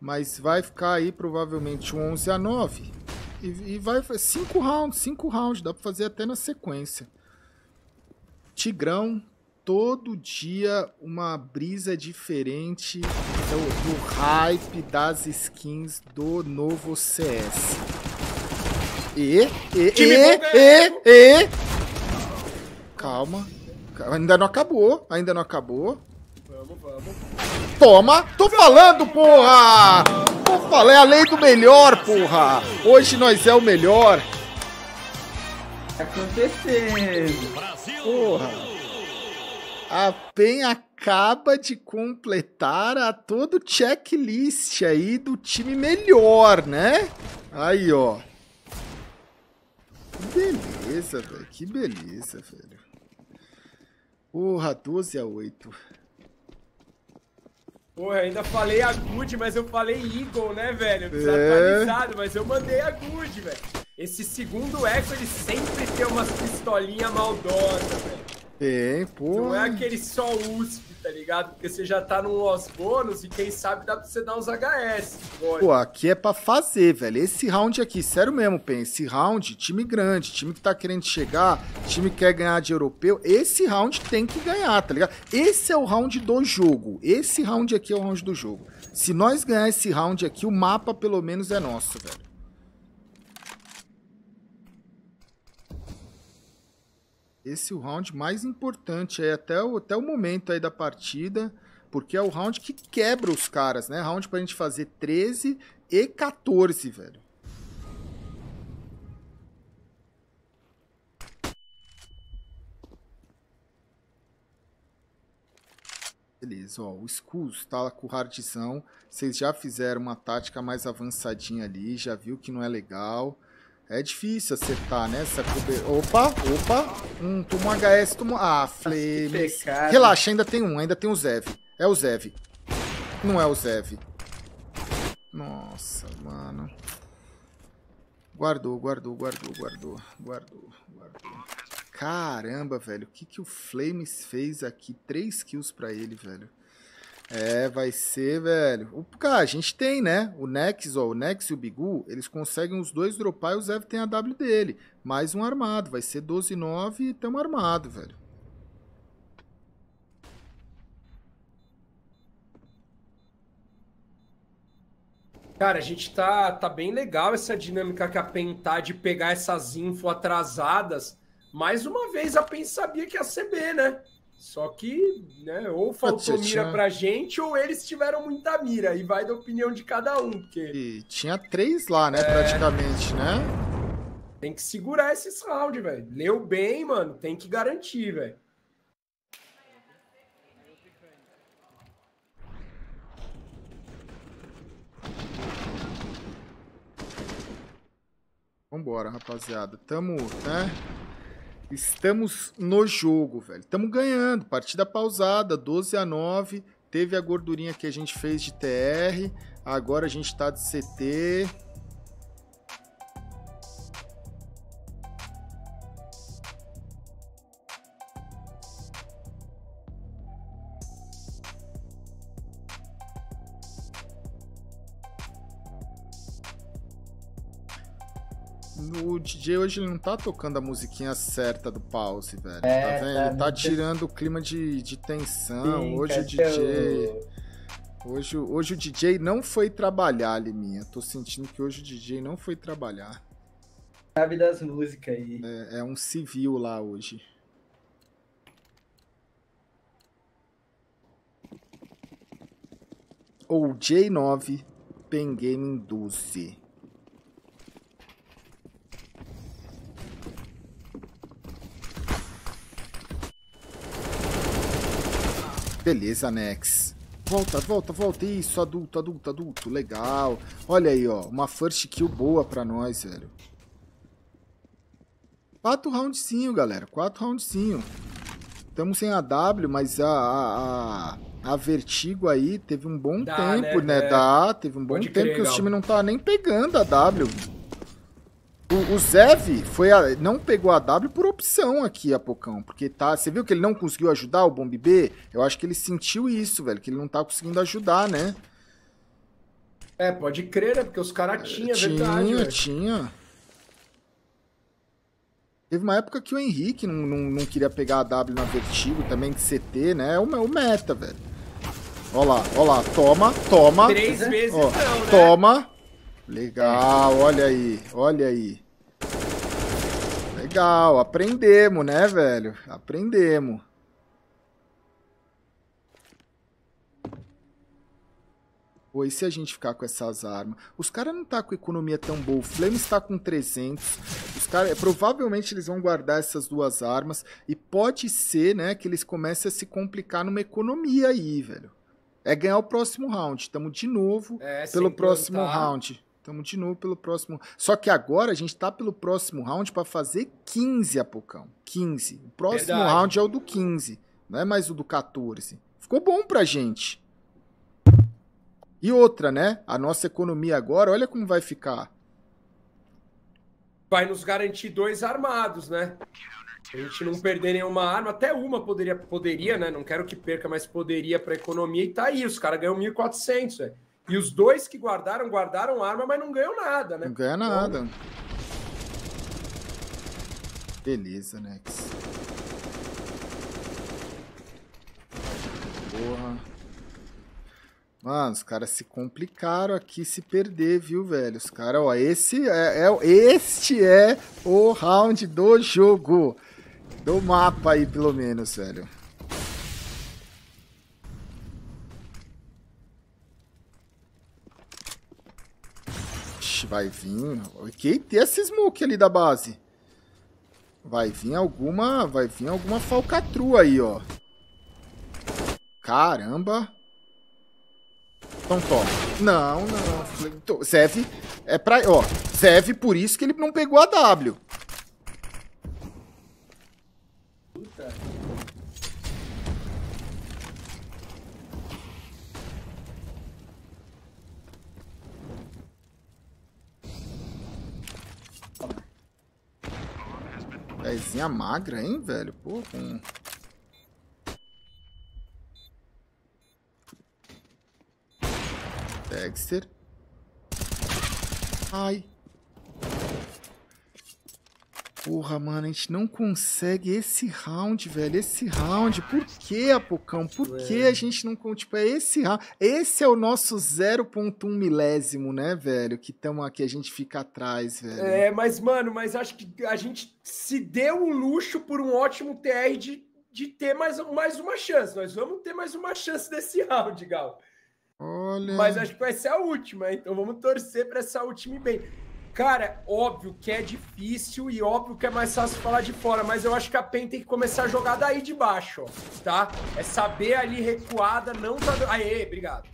Mas vai ficar aí provavelmente um 11 a 9. E, e vai 5 rounds, 5 rounds. Dá pra fazer até na sequência. Tigrão, todo dia uma brisa diferente do, do, hype das skins do novo CS. E, e, Time e, e, né? e, calma, Ainda não acabou, ainda não acabou. Vamos, vamos. Toma! Tô falando, porra! Tô falando, é a lei do melhor, porra! Hoje nós é o melhor. acontecendo. Porra. A PEN acaba de completar a todo o checklist aí do time melhor, né? Aí, ó. Que beleza, velho. Que beleza, velho. Porra, 12 a 8. Porra, ainda falei a good, mas eu falei Eagle, né, velho? É. Desatualizado, é. mas eu mandei a good, velho. Esse segundo eco, ele sempre tem umas pistolinhas maldosas, velho. Tem, porra. Não é aquele só USP tá ligado? Porque você já tá num os bônus e quem sabe dá pra você dar uns HS. Bônus. Pô, aqui é pra fazer, velho. Esse round aqui, sério mesmo, Pen, esse round, time grande, time que tá querendo chegar, time que quer ganhar de europeu, esse round tem que ganhar, tá ligado? Esse é o round do jogo. Esse round aqui é o round do jogo. Se nós ganhar esse round aqui, o mapa pelo menos é nosso, velho. esse round mais importante aí até o, até o momento aí da partida, porque é o round que quebra os caras, né? Round pra gente fazer 13 e 14, velho. Beleza, ó, o Skulls tá lá com o Hardzão. Vocês já fizeram uma tática mais avançadinha ali, já viu que não é legal. É difícil acertar, né? Essa cobertura. Opa, opa. Hum, toma um HS, toma... Ah, flames. Relaxa, ainda tem um. Ainda tem o Zev. É o Zev. Não é o Zev. Nossa, mano. Guardou, guardou, guardou, guardou. Guardou, guardou. Caramba, velho. O que, que o Flames fez aqui? Três kills pra ele, velho. É, vai ser, velho. O, cara, a gente tem, né? O Nex, ó, o Nex e o Bigu, eles conseguem os dois dropar e o Zev tem a W dele. Mais um armado, vai ser 12-9 e tem um armado, velho. Cara, a gente tá, tá bem legal essa dinâmica que a PEN tá de pegar essas info atrasadas. Mais uma vez a PEN sabia que ia ser B, né? Só que, né, ou faltou mira pra gente, ou eles tiveram muita mira, e vai da opinião de cada um. Porque... E tinha três lá, né, é... praticamente, né? Tem que segurar esses round, velho. Leu bem, mano, tem que garantir, velho. Vambora, rapaziada. Tamo, né? Estamos no jogo, velho. Estamos ganhando. Partida pausada, 12 a 9. Teve a gordurinha que a gente fez de TR. Agora a gente está de CT. o DJ hoje ele não tá tocando a musiquinha certa do pause, velho. Tá é, é, tá vendo? Tá, ele tá tirando o clima de, de tensão. Sim, hoje o DJ. Hoje, hoje o DJ não foi trabalhar, Liminha. Tô sentindo que hoje o DJ não foi trabalhar. Sabe das músicas aí. É, é um civil lá hoje. Ou J9 Pen Gaming 12. Beleza, Nex. Volta, volta, volta. Isso, adulto, adulto, adulto. Legal. Olha aí, ó. Uma first kill boa pra nós, velho. Quatro roundzinho, galera. Quatro roundzinho. Estamos sem a W, mas a, a, a, Vertigo aí teve um bom Dá, tempo, né? né? É. Dá, teve um bom Pode tempo crer, que os times não tá nem pegando a W. O, o Zev foi a, não pegou a W por opção aqui, Apocão. Porque tá. Você viu que ele não conseguiu ajudar o Bomb B? Eu acho que ele sentiu isso, velho. Que ele não tá conseguindo ajudar, né? É, pode crer, né? Porque os caras tinham, é, tinha, é verdade. Tinha, velho. tinha. Teve uma época que o Henrique não, não, não, queria pegar a W na Vertigo, também de CT, né? É o, o meta, velho. Ó lá, ó lá. Toma, toma. Três vezes ó, não, né? Toma. Legal, olha aí, olha aí. Legal, aprendemos, né, velho? Aprendemos. Pô, e se a gente ficar com essas armas? Os caras não tá com economia tão boa. O Flame está com 300. Os caras, provavelmente eles vão guardar essas duas armas. E pode ser, né, que eles comecem a se complicar numa economia aí, velho. É ganhar o próximo round. Tamo de novo é, pelo próximo round. Estamos de novo pelo próximo. Só que agora a gente está pelo próximo round para fazer 15, Apocão. 15. O próximo Verdade. round é o do 15, não é mais o do 14. Ficou bom pra gente. E outra, né? A nossa economia agora, olha como vai ficar. Vai nos garantir dois armados, né? A gente não perder nenhuma arma, até uma poderia, poderia né? Não quero que perca, mas poderia para economia. E tá aí, os caras ganham 1.400, velho. E os dois que guardaram, guardaram arma, mas não ganham nada, né? Não ganha então, nada. Beleza, Nex. Porra. Mano, os caras se complicaram aqui se perder, viu, velho? Os caras, ó, esse é, é, este é o round do jogo. Do mapa aí, pelo menos, velho. vai vir. ok? tem esse smoke ali da base? Vai vir alguma. Vai vir alguma falcatrua aí, ó. Caramba. Então toma. Não, não. Zev é pra. Ó, Zev, por isso que ele não pegou a W. Pezinha magra, hein, velho? Pô, com... Dexter. Ai. Porra, mano, a gente não consegue esse round, velho. Esse round. Por que, Apocão? Por que é. a gente não. Tipo, é esse round. Esse é o nosso 0,1 milésimo, né, velho? Que, estamos aqui a gente fica atrás, velho. É, mas, mano, mas acho que a gente se deu um luxo por um ótimo TR de, de ter mais, mais uma chance. Nós vamos ter mais uma chance desse round, Gal. Olha. Mas acho que vai ser a última, então vamos torcer para essa última e bem. Cara, óbvio que é difícil e óbvio que é mais fácil falar de fora, mas eu acho que a PEN tem que começar a jogar daí de baixo, ó, tá? É saber ali recuada, não tá... Aê, obrigado.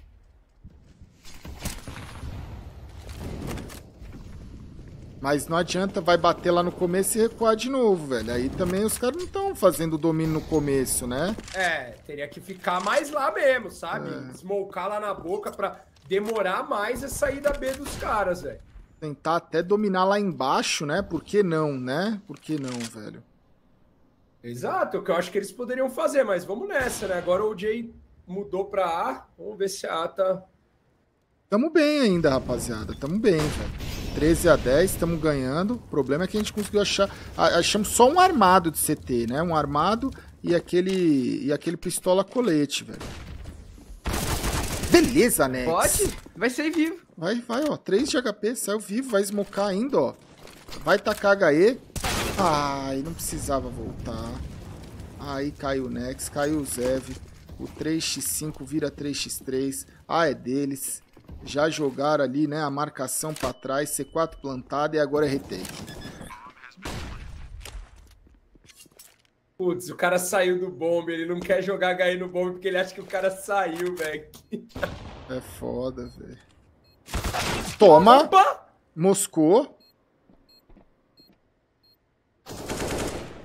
Mas não adianta, vai bater lá no começo e recuar de novo, velho. Aí também os caras não estão fazendo domínio no começo, né? É, teria que ficar mais lá mesmo, sabe? É. lá na boca pra demorar mais a saída B dos caras, velho. Tentar até dominar lá embaixo, né? Por que não, né? Por que não, velho? Exato, é o que eu acho que eles poderiam fazer, mas vamos nessa, né? Agora o Jay mudou para A, vamos ver se a A tá. Tamo bem ainda, rapaziada. Tamo bem, velho. 13 a 10, estamos ganhando. O problema é que a gente conseguiu achar. Achamos só um armado de CT, né? Um armado e aquele, e aquele pistola colete, velho. Beleza, Nex. Pode? Vai sair vivo. Vai, vai, ó. 3 de HP, saiu vivo. Vai smocar ainda, ó. Vai tacar HE. Ai, não precisava voltar. Aí caiu o Nex, caiu o Zev. O 3x5 vira 3x3. Ah, é deles. Já jogaram ali, né, a marcação pra trás. C4 plantada e agora é retake. Putz, o cara saiu do bombe, ele não quer jogar HE no bombe porque ele acha que o cara saiu, velho. É foda, velho. Toma! Opa! Moscou.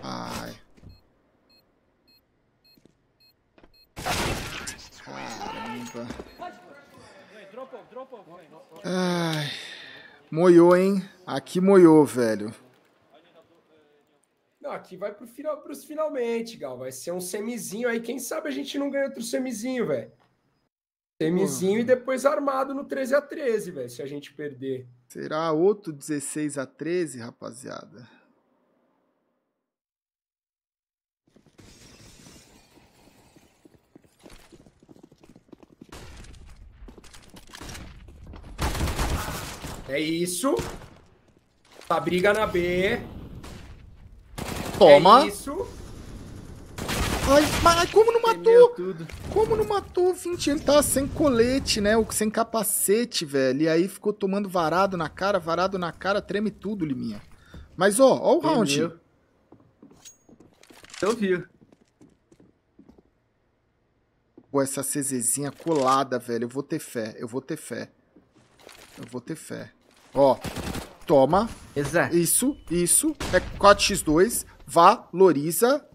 Ai. Caramba. Ai. Moiou, hein? Aqui moiou, velho. Não, aqui vai pro final, pros finalmente, Gal. Vai ser um semizinho aí. Quem sabe a gente não ganha outro semizinho, velho. Semizinho e depois armado no 13 a 13, velho, se a gente perder. Será outro 16 a 13, rapaziada? É isso. Tá briga na B. Toma. É isso. Ai, mas como não matou? Como não matou, Vint? Ele tava tá sem colete, né? Sem capacete, velho. E aí ficou tomando varado na cara, varado na cara, treme tudo, Liminha. Mas, ó, ó o round. Eu vi. Pô, essa CZzinha colada, velho. Eu vou ter fé, eu vou ter fé. Eu vou ter fé. Ó, toma. Exato. Isso, isso. É 4x2 valoriza.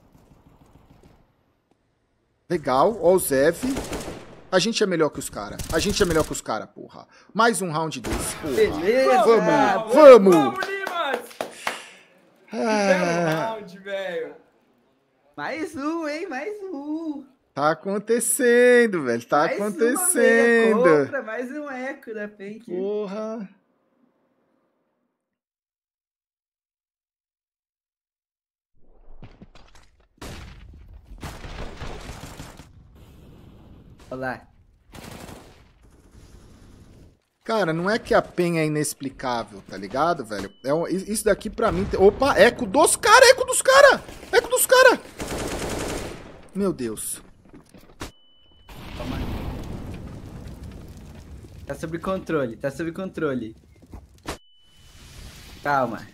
Legal, ó o Zev. A gente é melhor que os caras. A gente é melhor que os caras, porra. Mais um round desse, porra. Beleza! Vamos! Vamos! Vamos, Limas! round, velho! Mais um, hein? Mais um! Tá acontecendo, velho. Tá mais acontecendo. Uma mais um eco da Pink Porra! Olá. Cara, não é que a penha é inexplicável, tá ligado, velho? É um, isso daqui pra mim... Te... Opa, eco dos cara, eco dos cara! Eco dos cara! Meu Deus. Toma. Tá sob controle, tá sob controle. Calma.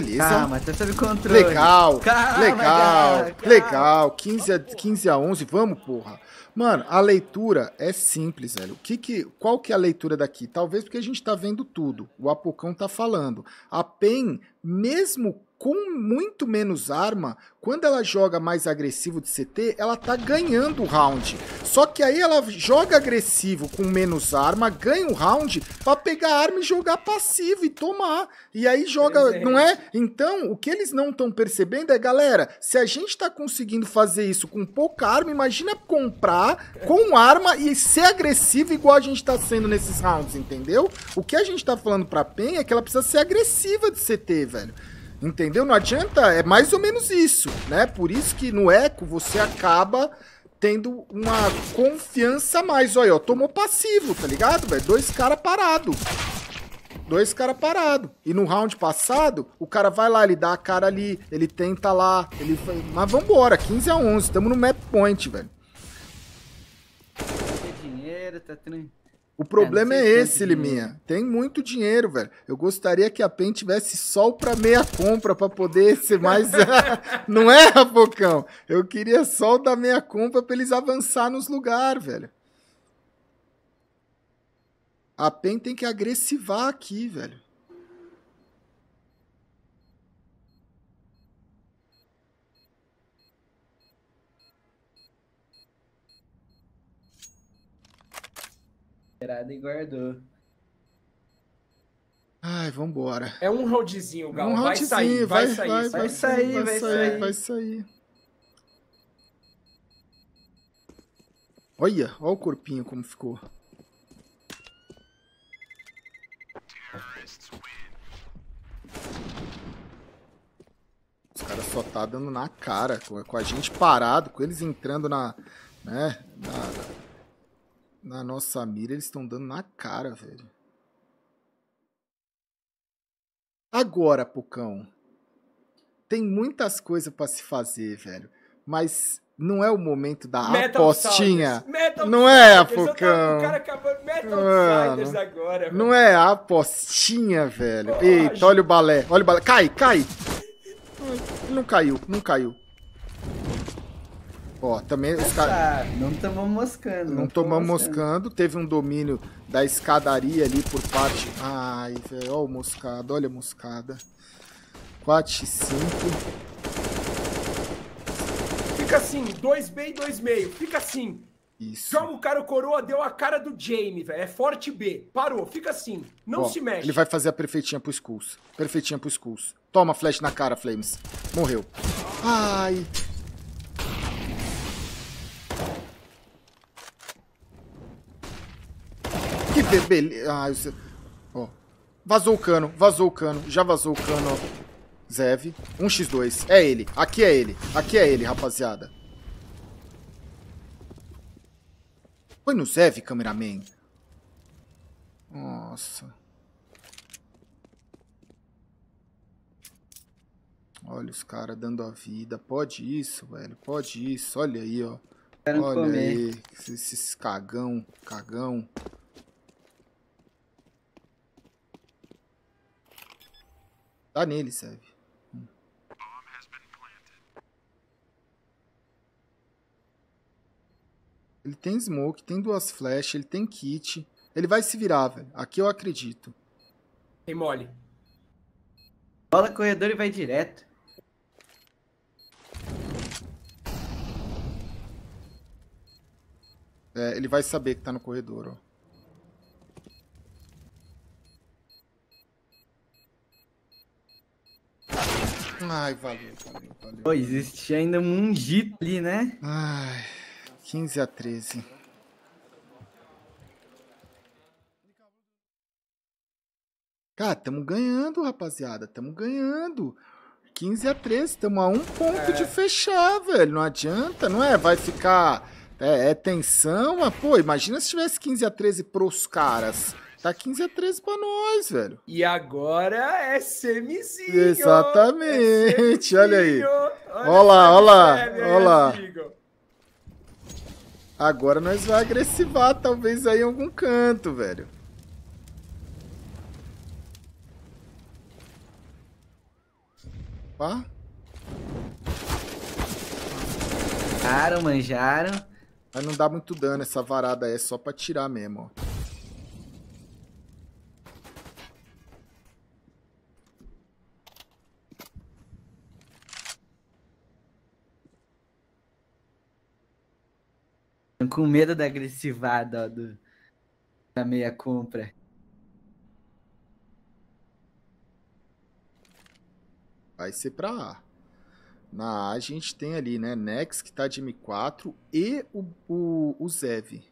Beleza. Ah, mas tá sob controle. Legal, Calma, ah, ah, legal, cara, legal. 15 a, 15 a 11, vamos, porra. Mano, a leitura é simples, velho. O que que, qual que é a leitura daqui? Talvez porque a gente tá vendo tudo. O Apocão tá falando. A PEN, mesmo com muito menos arma, quando ela joga mais agressivo de CT, ela tá ganhando o round. Só que aí ela joga agressivo com menos arma, ganha o round para pegar a arma e jogar passivo e tomar. E aí joga, não é? Então, o que eles não estão percebendo é, galera, se a gente tá conseguindo fazer isso com pouca arma, imagina comprar com arma e ser agressivo igual a gente tá sendo nesses rounds, entendeu? O que a gente tá falando pra Pen é que ela precisa ser agressiva de CT, velho. Entendeu? Não adianta, é mais ou menos isso, né? Por isso que no eco você acaba tendo uma confiança a mais. Olha, ó, tomou passivo, tá ligado, velho? Dois caras parados. Dois caras parados. E no round passado, o cara vai lá, ele dá a cara ali, ele tenta lá, ele... Mas vambora, 15 a 11, estamos no map point, velho. Tem dinheiro, tá tranquilo. O problema é, é esse, é Liminha. Tem muito dinheiro, velho. Eu gostaria que a PEN tivesse sol para meia compra para poder ser mais. não é, rapocão. Eu queria sol da meia compra para eles avançar nos lugares, velho. A PEN tem que agressivar aqui, velho. e guardou. Ai, vambora. É um roundzinho, Gal. Um vai, sair, vai, vai, sair, vai, vai sair, vai, vai sair, vai, sair, vai sair. Olha, olha o corpinho como ficou. Os caras só tá dando na cara, com a gente parado, com eles entrando na, né, na, na nossa mira, eles estão dando na cara, velho. Agora, Pucão, tem muitas coisas para se fazer, velho. Mas não é o momento da Metal apostinha. Metal não é, Apucão. O cara acabou é Metal agora. Velho. Não é a apostinha, velho. Pô, Eita, olha o balé. Olha o balé. Cai, cai. Não caiu, não caiu. Ó, também os caras. Tá, não tomamos moscando. Não, não tomamos moscando. Teve um domínio da escadaria ali por parte. Ai, velho. Ó, o moscado. Olha a moscada. 4 e 5. Fica assim, 2 B e 2 meio. Fica assim. Isso. Joga o cara, o coroa deu a cara do Jamie, velho. É forte B. Parou, fica assim. Não Ó, se mexe. Ele vai fazer a perfeitinha pro Skulls. Perfeitinha pro Skulls. Toma flash na cara, Flames. Morreu. Ai. Que beleza. Ah, Ó. Vazou o cano, vazou o cano, já vazou o cano, Zev, 1x2. É ele, aqui é ele, aqui é ele, rapaziada. Foi no Zev, cameraman. Nossa. Olha os caras dando a vida. Pode isso, velho. Pode isso. Olha aí, ó. Olha aí. Esses cagão, cagão. Dá nele, serve. Ele tem smoke, tem duas flechas, ele tem kit. Ele vai se virar, velho. Aqui eu acredito. Tem mole. Bola corredor e vai direto. É, ele vai saber que tá no corredor, ó. Ai, valeu, valeu, valeu. Pô, existe ainda um mundito ali, né? Ai, 15 a 13. Cara, tamo ganhando, rapaziada. Tamo ganhando. 15 a 13, tamo a um ponto é. de fechar, velho. Não adianta, não é? Vai ficar. É, é tensão, mas, pô, imagina se tivesse 15 a 13 pros caras. Tá 15 a 13 pra nós, velho. E agora é semizinho. Exatamente, é olha aí. Olha, lá, olha lá, olha lá. Agora nós vamos agressivar, talvez, aí em algum canto, velho. Pá. Manjaram, manjaram. Mas não dá muito dano essa varada aí, é só pra tirar mesmo, ó. com medo da agressivada ó, do, da meia compra. Vai ser para A. Na A a gente tem ali, né? Nex, que tá de M4, e o, o, o Zev.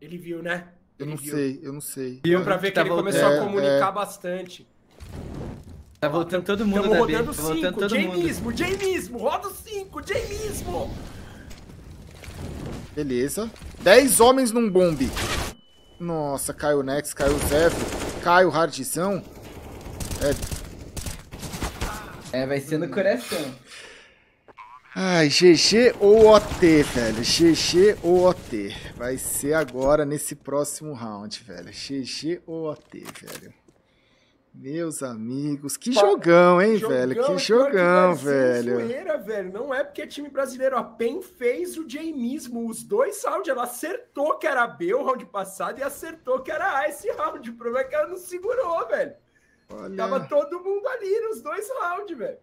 Ele viu, né? Eu não viu. sei, eu não sei. Viu pra é. ver que, que ele começou é, a comunicar é... bastante. Tá voltando todo mundo Tamo da B. Tá cinco, tá voltando todo Jamismo, mundo. Jamismo, roda o 5, mesmo. Beleza. 10 homens num bombe. Nossa, caiu o Nex, caiu o Zefo, caiu o Hardzão. É... é, vai ser no coração. Ai, GG ou OT, velho? GG ou OT? Vai ser agora nesse próximo round, velho. GG ou OT, velho? Meus amigos, que Pá, jogão, hein, jogão, velho? Que é jogão, que, velho. Zoeira, velho. Não é porque é time brasileiro. A PEN fez o mesmo. Os dois rounds, ela acertou que era B o round passado e acertou que era A esse round. O problema é que ela não segurou, velho. Olha... Tava todo mundo ali nos dois rounds, velho.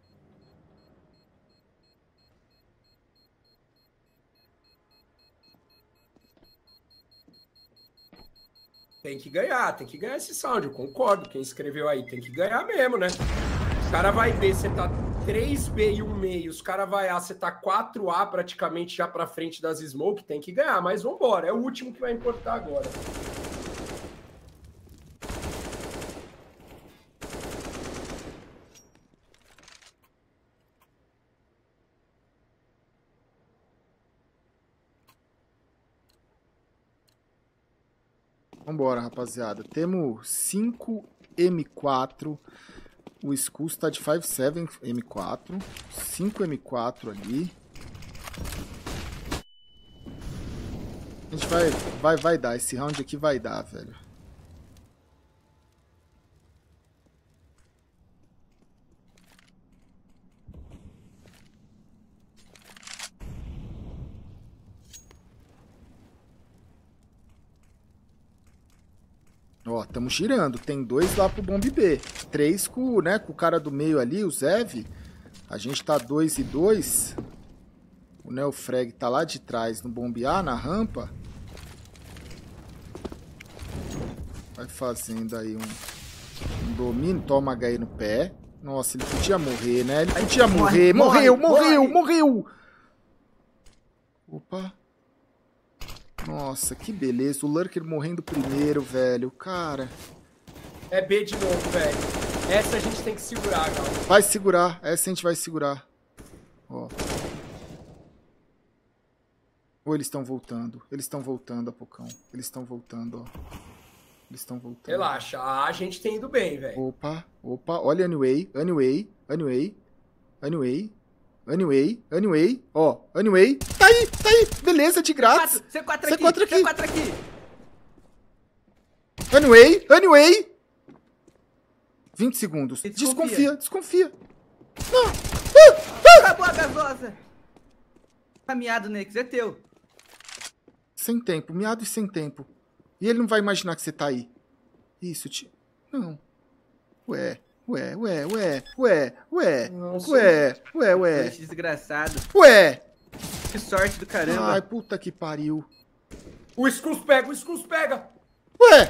Tem que ganhar, tem que ganhar esse sound, eu concordo. Quem escreveu aí tem que ganhar mesmo, né? Os cara vai B, você tá 3B e meio os cara vai A, você tá 4A praticamente já pra frente das Smoke, tem que ganhar, mas vambora, é o último que vai importar agora. Vambora, rapaziada. Temos 5 M4. O Skull está de 5.7 M4. 5 M4 ali. A gente vai, vai, vai dar. Esse round aqui vai dar, velho. Ó, tamo girando. Tem dois lá pro bomb B. Três com, né, com o cara do meio ali, o Zev. A gente tá dois e dois. O Neofrag tá lá de trás no bomb A, na rampa. Vai fazendo aí um, um domínio. Toma aí no pé. Nossa, ele podia morrer, né? Ele podia morrer. morreu, morreu, morreu. Opa. Nossa, que beleza. O Lurker morrendo primeiro, velho. Cara. É B de novo, velho. Essa a gente tem que segurar, galera. Vai segurar. Essa a gente vai segurar. Ó. Ou eles estão voltando. Eles estão voltando, Apocão. Eles estão voltando, ó. Eles estão voltando. Relaxa. A gente tem indo bem, velho. Opa, opa. Olha, anyway. Anyway. Anyway. Anyway. Anyway, anyway, ó, anyway. Tá aí, tá aí. Beleza, de graça. C4, C4, C4 aqui, C4 é aqui. Anyway, anyway. 20 segundos. Desconfia, desconfia. Não. Ah, ah. Acabou a gasosa. Tá miado, Nex, é teu. Sem tempo, miado e sem tempo. E ele não vai imaginar que você tá aí. Isso, tio. Não. Ué. Ué, ué, ué, ué, ué, Nossa, ué, ué, ué. Desgraçado. Ué! Que sorte do caramba. Ai, puta que pariu. O ué, pega, o ué, pega. Ué!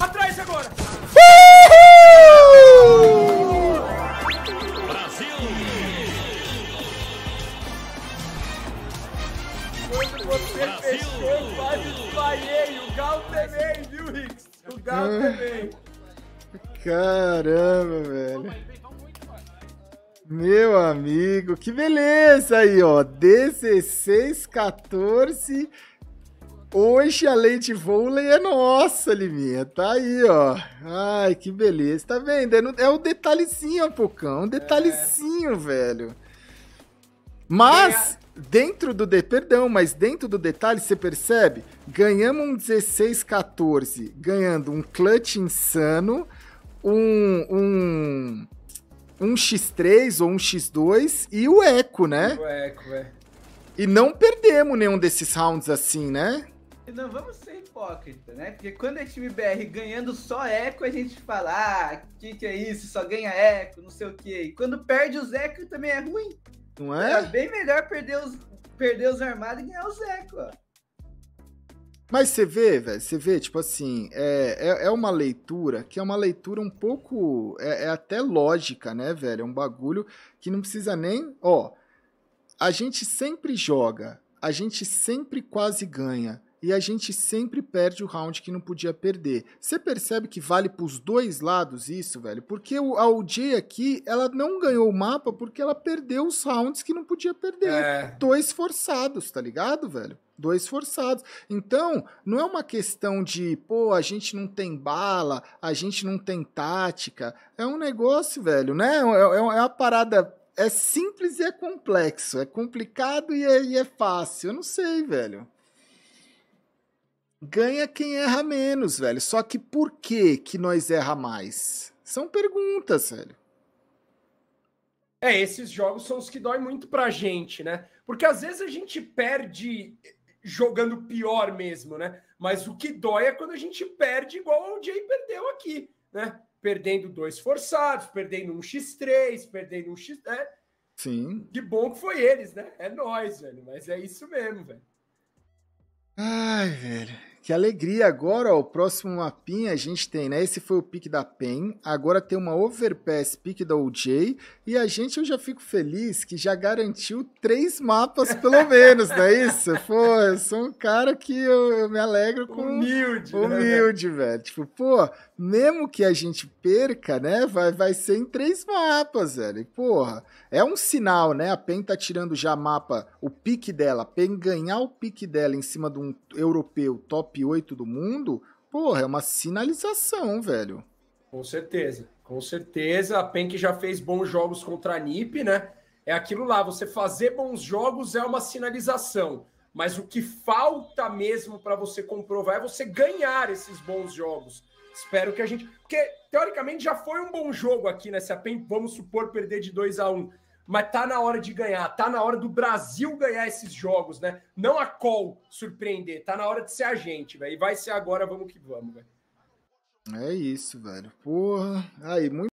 Atrás agora! Uhul! Brasil! Quando você Brasil! fechou, quase desmaiei. O Gal também, viu, Hicks? O Gal ah. também. Caramba, velho. Meu amigo, que beleza aí, ó. 16, 14. Hoje a Lady Vôlei é nossa, Liminha. Tá aí, ó. Ai, que beleza. Tá vendo? É, um é detalhezinho, Pocão. Um detalhezinho, é. velho. Mas, dentro do... De... Perdão, mas dentro do detalhe, você percebe? Ganhamos um 16-14, ganhando um clutch insano um, um, um X3 ou um X2 e o Eco, né? O é. E não perdemos nenhum desses rounds assim, né? Não vamos ser hipócrita, né? Porque quando é time BR ganhando só eco, a gente fala, ah, que que é isso? Só ganha eco, não sei o quê. E quando perde os eco também é ruim. Não é? É bem melhor perder os, perder os armados e ganhar os eco, ó. Mas você vê, velho, você vê, tipo assim, é, é, é, uma leitura que é uma leitura um pouco. É, é até lógica, né, velho? É um bagulho que não precisa nem. Ó, a gente sempre joga, a gente sempre quase ganha e a gente sempre perde o round que não podia perder. Você percebe que vale para os dois lados isso, velho? Porque o, a OJ aqui, ela não ganhou o mapa porque ela perdeu os rounds que não podia perder. É. Dois forçados, tá ligado, velho? dois forçados. Então, não é uma questão de, pô, a gente não tem bala, a gente não tem tática. É um negócio, velho, né? É é, é, é uma parada. É simples e é complexo. É complicado e é, e é fácil. Eu não sei, velho. Ganha quem erra menos, velho. Só que por que que nós erra mais? São perguntas, velho. É, esses jogos são os que dói muito pra gente, né? Porque às vezes a gente perde jogando pior mesmo, né? Mas o que dói é quando a gente perde igual o Jay perdeu aqui, né? Perdendo dois forçados, perdendo um X3, perdendo um X. Né? Sim. Que bom que foi eles, né? É nós, velho. Mas é isso mesmo, velho. Ai, velho. Que alegria! Agora, ó, o próximo mapinha a gente tem, né? Esse foi o pique da PEN, agora tem uma Overpass pique da OJ, e a gente, eu já fico feliz que já garantiu três mapas, pelo menos, não é isso? Pô, eu sou um cara que eu, eu me alegro com... Humilde! Né? Humilde, né? velho. Tipo, pô, mesmo que a gente perca, né, vai, vai ser em três mapas, velho. E, porra, é um sinal, né? A PEN tá tirando já mapa, o pique dela, a PEN ganhar o pique dela em cima de um europeu top 8 do mundo, porra, é uma sinalização, velho. Com certeza, com certeza. A PEN já fez bons jogos contra a NIP, né? É aquilo lá, você fazer bons jogos é uma sinalização. Mas o que falta mesmo para você comprovar é você ganhar esses bons jogos. Espero que a gente. Porque, teoricamente, já foi um bom jogo aqui, né? Se a PEN, vamos supor, perder de 2 a 1 um mas tá na hora de ganhar, tá na hora do Brasil ganhar esses jogos, né? Não a Col surpreender, tá na hora de ser a gente, velho. E vai ser agora, vamos que vamos, velho. É isso, velho. Porra. Aí, muito